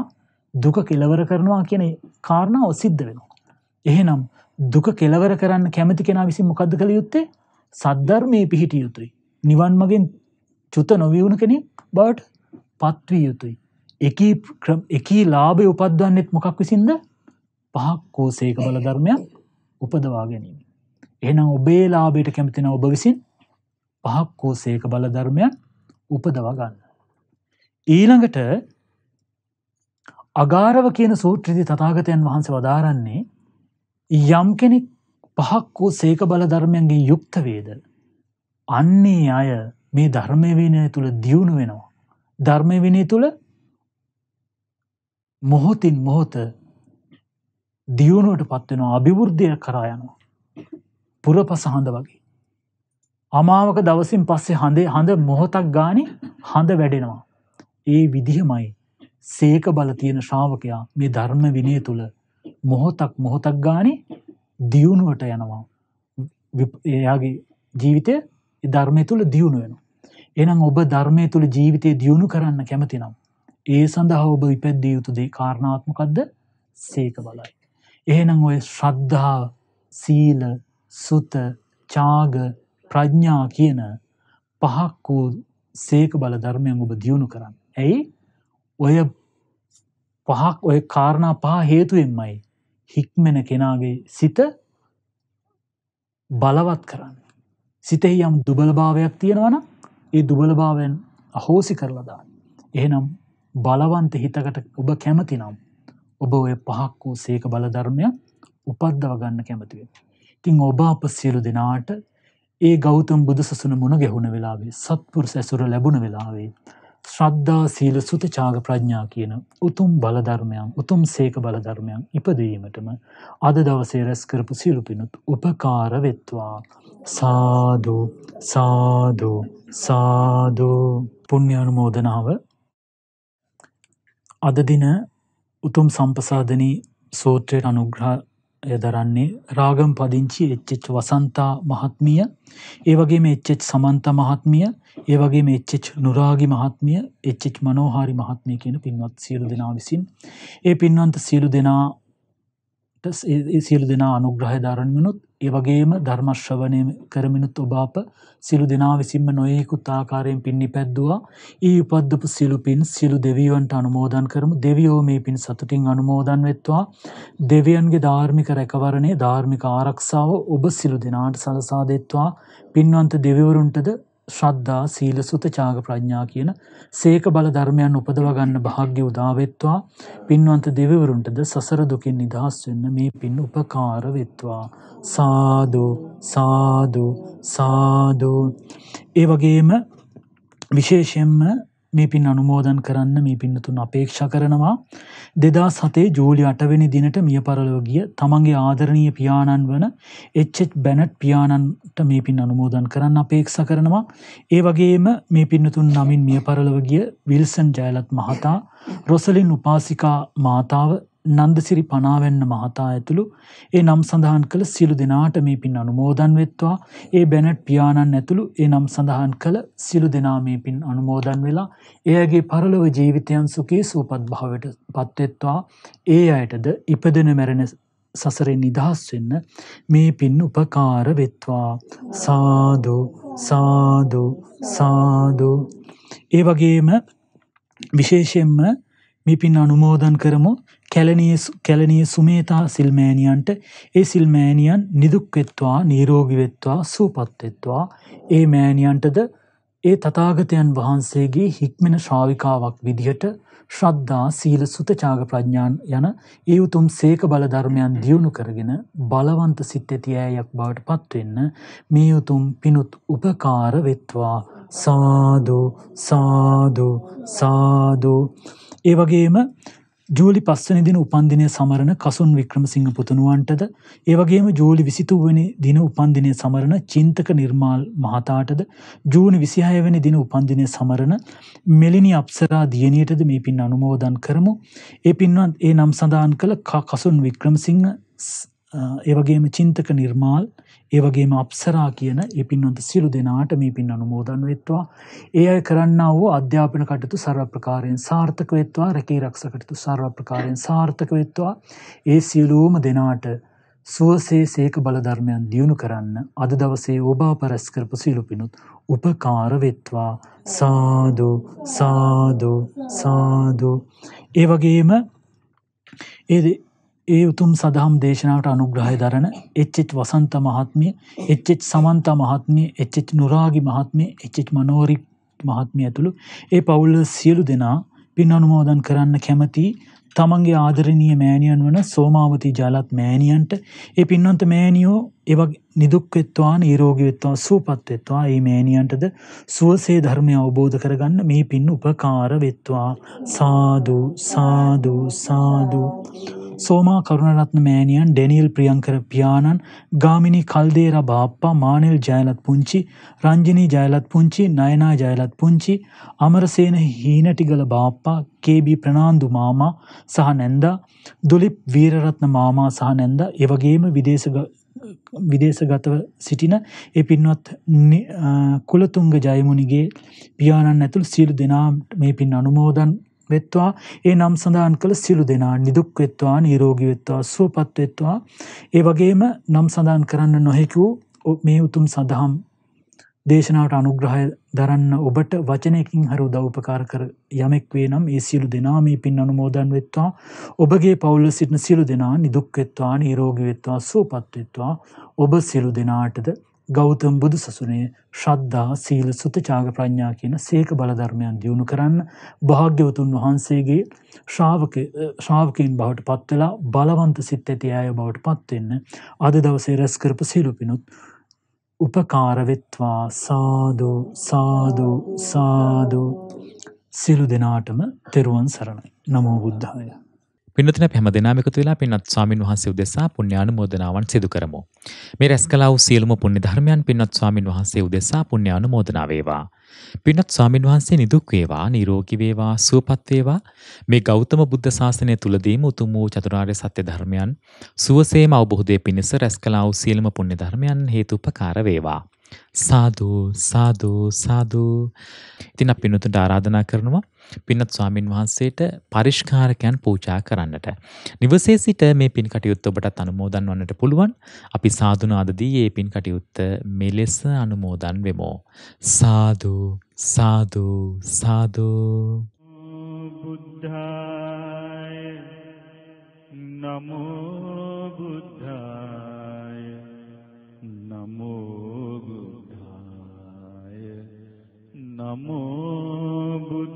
දුක කෙලවර කරනවා කියන කාරණාව සිද්ධ වෙනවා. එහෙනම් දුක කෙලවර කරන්න කැමති කෙනා විසින් මොකද්ද කළ යුත්තේ? සද්ධර්මයේ පිහිටිය යුතුයි. නිවන් මගෙන් චුත නොවියුණු කෙනෙක් බවට පත්විය යුතුයි. එකී එකී ලාභය උපද්වන්නෙත් මොකක් විසින්ද? පහක් කෝසේක බල ධර්මයක් උපදවා ගැනීම. එහෙනම් ඔබේ ලාභයට කැමතින ඔබ විසින් පහක් කෝසේක බල ධර්මයක් උපදවා ගන්න. ඊළඟට අගාරව කියන සූත්‍රති තතාගතයන් වහන්ස වදාරන්නේ යම් කෙනෙක් පහක් වූ සේක බල ධර්මයන්ගේ යුක්තවේද. අන්නේ අය මේ ධර්මයවිනය තුළ දියුණු වෙනවා. ධර්මයවිනය තුළ මොහොතින් මොහොත දියුණුවට පත්වෙනවා අභිවෘද්ධය කරා යනවා. පුර පස හඳ වගේ. අමාවක දවසින් පස්සේ හඳේ හඳ මොහොතක් ගානි හඳ වැඩෙනවා. ඒ විදිහමයි සීක බල තියෙන ශ්‍රාවකයා මේ ධර්ම විනය තුළ මොහොතක් මොහොතක් ගානේ දියුණුවට යනවා. එයාගේ ජීවිතය ධර්මය තුළ දියුණු වෙන. එනම් ඔබ ධර්මය තුළ ජීවිතය දියුණු කරන්න කැමතිනම්. ඒ සඳහා ඔබ ඉපැද්දිය යුතුදේ කාරණාත්මකක්ද සේක බලයි. එහෙනම් ඔය ශ්‍රද්ධා සීල සුත චාග ප්‍රඥා කියන පහක් වූ සේක බල ධර්මයන් ඔබ දියුණු කරන්න. ඇයි ඔය පහක් ඔය කාරණා පහ හේතුවෙන්මයි හික්මෙන කෙනාගේ සිත බලවත් කරන්න. සිතෙහි යම් දුබලභාවයක් තියෙනවන ඒ දුබලභාවයෙන් අහෝසි කරලදා. එහනම් බලවන්ත හිතකට ඔබ කැමතිනම් ඔබ ඔය පහක් වූ සේක බලධර්මයක් උපද්දව ගන්න කැමතිවෙන්. තිං ඔබ අප සියලු දෙනාට ඒ ගෞතම් බුදු සසුන මුණ ගැහුණ වෙලාවේ සත්පුර සැසුර ලැබුණ වෙලාවේ ශ්‍රද්ධා සීල සුත චාග ප්‍රඥා කියන උතුම් බලධර්මයන් උතුම් සේක බලධර්මයන් ඉපදීමටම අද දවසේ රැස් කරපු සියලු පිනුත් උපකාර වෙත්වා සාදු සාදු සාදු පුණ්‍යානුමෝදනාව අද දින උතුම් සම්පසාදනී සූත්‍රයට අනුග්‍රහ එදරන්නේ රාගම් පදිංචි එච්චච් වසන්තා මහත්මිය ඒ වගේ මේ එච්චච් සමන්ත මහත්මිය ඒ වගේ මේ එච්චච් නුරාගි මහත්මිය එච්චච් මනෝහාරි මහත්මිය කියන පින්වත් සියලු දෙනා විසින් ඒ පින්වන්ත සියලු දෙනා ඒ සියලු දෙනා අනුග්‍රහය දරමිනුත් ඒ වගේම ධර්ම ශ්‍රවණය කරමිනුත් ඔබ අප සියලු දෙනා විසින්ම නොයෙකුත් ආකාරයෙන් පින් නිපැද්දුවා. ඊ උපද්දපු සියලු පින් සියලු දෙවියන්ට අනුමෝදන් කරමු. දෙවියෝ මේ පින් සතුටින් අනුමෝදන් වෙත්වා. දෙවියන්ගේ ධාර්මික රැකවරණය, ධාර්මික ආරක්ෂාව ඔබ සියලු දෙනාට සලසා දෙත්වා. පින්වන්ත දෙවිවරුන්ටද ශ්‍රද්ධා සීල සුත චාග ප්‍රඥා කියන සේක බල ධර්මයන් උපදව ගන්න වාග්ය උදා වෙත්වා පින්වන්ත දෙවිවරුන්ටද සසර දුකින් නිදහස් වෙන්න මේ පින් උපකාර වෙත්වා සාදු සාදු සාදු ඒ වගේම විශේෂයෙන්ම මේ පින් අනුමෝදන් කරන්න මේ පින්නතුන් අපේක්ෂා කරනවා. දෙදා සතේ ජූලි අටවෙනි දිනට මිය පරලව ගිය තමන්ගේ ආදරණීය පියාණන් වන එච්චෙච් බැනට් පියාණන්ට මේ පින් අනුමෝදන් කරන්න අපේක්ෂා කරනවා. ඒ වගේම මේ පින්නතුන් නමින් මිය පරලව ගිය විල්සන් ජයලත් මහතා රොසලින් උපාසිකා මාතාව නන්දසිරි පනාවෙන්න මහතා ඇතුළු ඒ නම් සඳහන් කළ සියලු දෙනාට මේ පින් අනුමෝදන් වෙත්වා ඒ බැනට් පියාණන් ඇතුළු ඒ නම් සඳහන් කළ සියලු දෙනා මේ පින් අනුමෝදන් වෙලා එයගේ පරලොව ජීවිතයන් සුඛී සූපත් භාවයට පත්වෙත්වා ඒ අයටද ඉපදෙන මැරෙන සසරෙන් නිදහස් වෙන්න මේ පින් උපකාර වෙත්වා සාදු සාදු සාදු ඒ වගේම විශේෂයෙන්ම මේ පින් අනුමෝදන් කරමු කැලණිය සුමේතා සිල්මෑණියන්ට ඒ සිල්මෑණියන් නිදුක් වෙත්වා නිරෝගී වෙත්වා සුවපත් වෙත්වා ඒ මෑණියන්ටද ඒ තථාගතයන් වහන්සේගේ හික්මෙන ශ්‍රාවිකාවක් විදිහට ශ්‍රද්ධා සීල සුතචාග ප්‍රඥාන් යන ඒ උතුම් සීක බල ධර්මයන් දියුණු කරගෙන බලවන්ත සිත් ඇති ඈයක් බවට පත්වෙන්න මේ උතුම් පිනුත් උපකාර වෙත්වා සාදු සාදු සාදු ඒ වගේම ජූලි පස්සන දින උපන්දිනය සමරණ කසුන් වික්‍රමසිංහ පුතනුවන්ටද ඒවගේම ජූලි විසිතුවනි දින උපන්දිනය සමරණ චින්තක නිර්මාල් මහතාටද ජූන විසිහයවැනි දින උපන්දිනය සමරණ මෙලිනි අප්සරා දියනයටද මේ පින් අනුමෝදන් කරමු ඒ පින්වත් ඒ නම් සඳහන් කළ කසුන් වික්‍රමසිංහ ඒවගේම චින්තක නිර්මාල් ඒවගේම අප්සරා කියන ඒ පින්වන්ත සිරු දෙනාට මේ පින් අනුමෝදන් වෙත්වා. ඒ අය කරන්නා වූ අධ්‍යාපන කටයුතු සර්ව ප්‍රකාරයෙන් සාර්ථක වෙත්වා රැකී රක්ෂා කටයුතු සර්ව ප්‍රකාරයෙන් සාර්ථක වෙත්වා. ඒ සියලුම දෙනාට සුවසේ සේක බලධර්මයන් දියුණු කරන්න අද දවසේ ඔබා පරස් කරපු සියලු පිණුත් උපකාර වෙත්වා සාදු සාදු සාදු ඒ වගේම ඒ ඒ උතුම් සදහම් දේශනාවට අනුග්‍රහය දරන එච්චෙච් වසන්ත මහත්මිය එච්චෙච් සමන්ත මහත්මිය එච්චෙච් නුරාගි මහත්මිය එච්චෙච් මනෝරි මහත්මිය ඇතුළු ඒ පවුල සියලු දෙනා පින් අනුමෝදන් කරන්න කැමති තමන්ගේ ආදරණීය මෑණියන් වන සෝමාවතී ජාලත් මෑණියන්ට ඒ පින්වන්ත මෑණියෝ ඒවගේ නිදුක් වෙත්වා නිරෝගී වෙත්වා සුවපත් වෙත්වා මේ මෑණියන්ටද සුවසේ ධර්මය අවබෝධ කරගන්න මේ පින් උපකාර වෙත්වා සාදු සාදු සාදු සෝමා කරුණරත්න මෑනියන් ඩැනියල් ප්‍රියංකර පියාණන් ගාමිණී කල්දේර බාප්පා මානෙල් ජයලත් පුංචි රංජිනී ජයලත් පුංචි නයනා ජයලත් පුංචි අමරසේන හීනටිගල බාප්පා කේබී ප්‍රනාන්දු මාමා සහ නැන්දා දුලිප් වීරරත්න මාමා සහ නැන්දා එවගේම විදේශග විදේශගතව සිටින ඒ පින්වත් කුලතුංග ජයමුණිගේ පියාණන් ඇතුළු සියලු දෙනා මේ පින් අනුමෝදන් වෙත්වා ඒ නම් සඳහන් කළ සිලු දෙනා නිදුක් වෙත්වා නිරෝගී වෙත්වා සුවපත් වෙත්වා ඒ වගේම නම් සඳහන් කරන්න නොහැකි වූ මේ උතුම් සදහම් දේශනාවට අනුග්‍රහය දරන්න ඔබට වචනයකින් හරි උදව් උපකාර කර යමෙක් වේ නම් ඒ සියලු දෙනා මේ පින් අනුමෝදන් වෙත්වා ඔබගේ පවුල සිටින සියලු දෙනා නිදුක් වෙත්වා නිරෝගී වෙත්වා සුවපත් වෙත්වා ඔබ සියලු දෙනාටද ගෞතම බුදු සසුනේ ශ්‍රද්ධා සීල සුතචාග ප්‍රඥා කියන සේක බලධර්මයන් දියුණු කරන්න භාග්‍යවතුන් වහන්සේගේ ශ්‍රාවකයන් බවට පත්වෙලා බලවන්ත සිත් ඇති අය බවට පත්වෙන්න අද දවසේ රැස් කරපු සීලුපිනුත් උපකාරවෙත්වා සාදු සාදු සාදු සිලු දෙනාටම තෙරුවන් සරණයි නමෝ බුද්ධාය පින්නතුන හැම දිනම එකතු වෙලා පින්වත් ස්වාමින් වහන්සේ උදෙසා පුණ්‍යානුමෝදනාවන් සිදු කරමු. මේ රැස්කලා වූ සියලුම පුණ්‍ය ධර්මයන් පින්වත් ස්වාමින් වහන්සේ උදෙසා පුණ්‍යානුමෝදනා වේවා. පින්වත් ස්වාමින් වහන්සේ නිදුක් වේවා, නිරෝගී වේවා, සුවපත් වේවා. මේ ගෞතම බුද්ධ ශාසනය තුලදීම උතුම් වූ චතුරාර්ය සත්‍ය ධර්මයන් සුවසේම අවබෝධයේ පිණිස රැස්කලා වූ සියලුම පුණ්‍ය ධර්මයන් හේතුපකාර වේවා. සාදු සාදු සාදු. ඉතින් අපි පින්වතුන්ට ආරාධනා කරනවා පින්නත් ස්වාමින් වහන්සේට පරිෂ්කාරකයන් පූජා කරන්නට. නිවසේ සිට මේ පින් කටයුත්ත ඔබටත් අනුමෝදන් වන්නට පුළුවන්. අපි සාදුනාදදී ඒ පින් කටයුත්ත මෙලෙස අනුමෝදන් වෙමු. සාදු සාදු සාදු බුද්ධාය නමෝ බුද්ධාය නමෝ බුද්ධාය නමෝ බුද්ධාය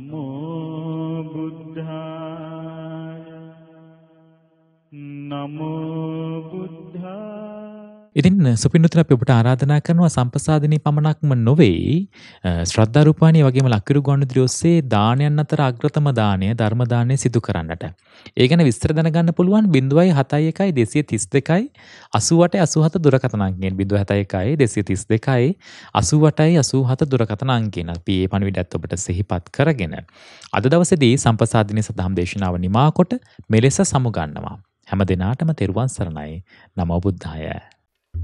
නමෝ බුද්ධාය නමෝ ඉතින් සුපින්දුතර අපි ඔබට ආරාධනා කරනවා සම්පසාදිනී පමණක්ම නොවේ ශ්‍රද්ධා රූපාණී වගේම ලක්කිරු ගොණුදිරි ඔස්සේ දානයන් අතර අග්‍රතම දාණය ධර්ම දාණය සිදු කරන්නට. ඒ ගැන විස්තර දැනගන්න පුළුවන් 071 232 88 87 දුරකථන අංකයෙන් 071 232 88 87 දුරකථන අංකයෙන් අපි මේ පණිවිඩයත් ඔබට සිහිපත් කරගෙන අද දවසේදී සම්පසාදිනී සදහම් දේශනාව නිමා කොට මෙලෙස සමුගන්නවා. හැම දිනාටම තෙරුවන් සරණයි. නමෝ බුද්ධාය.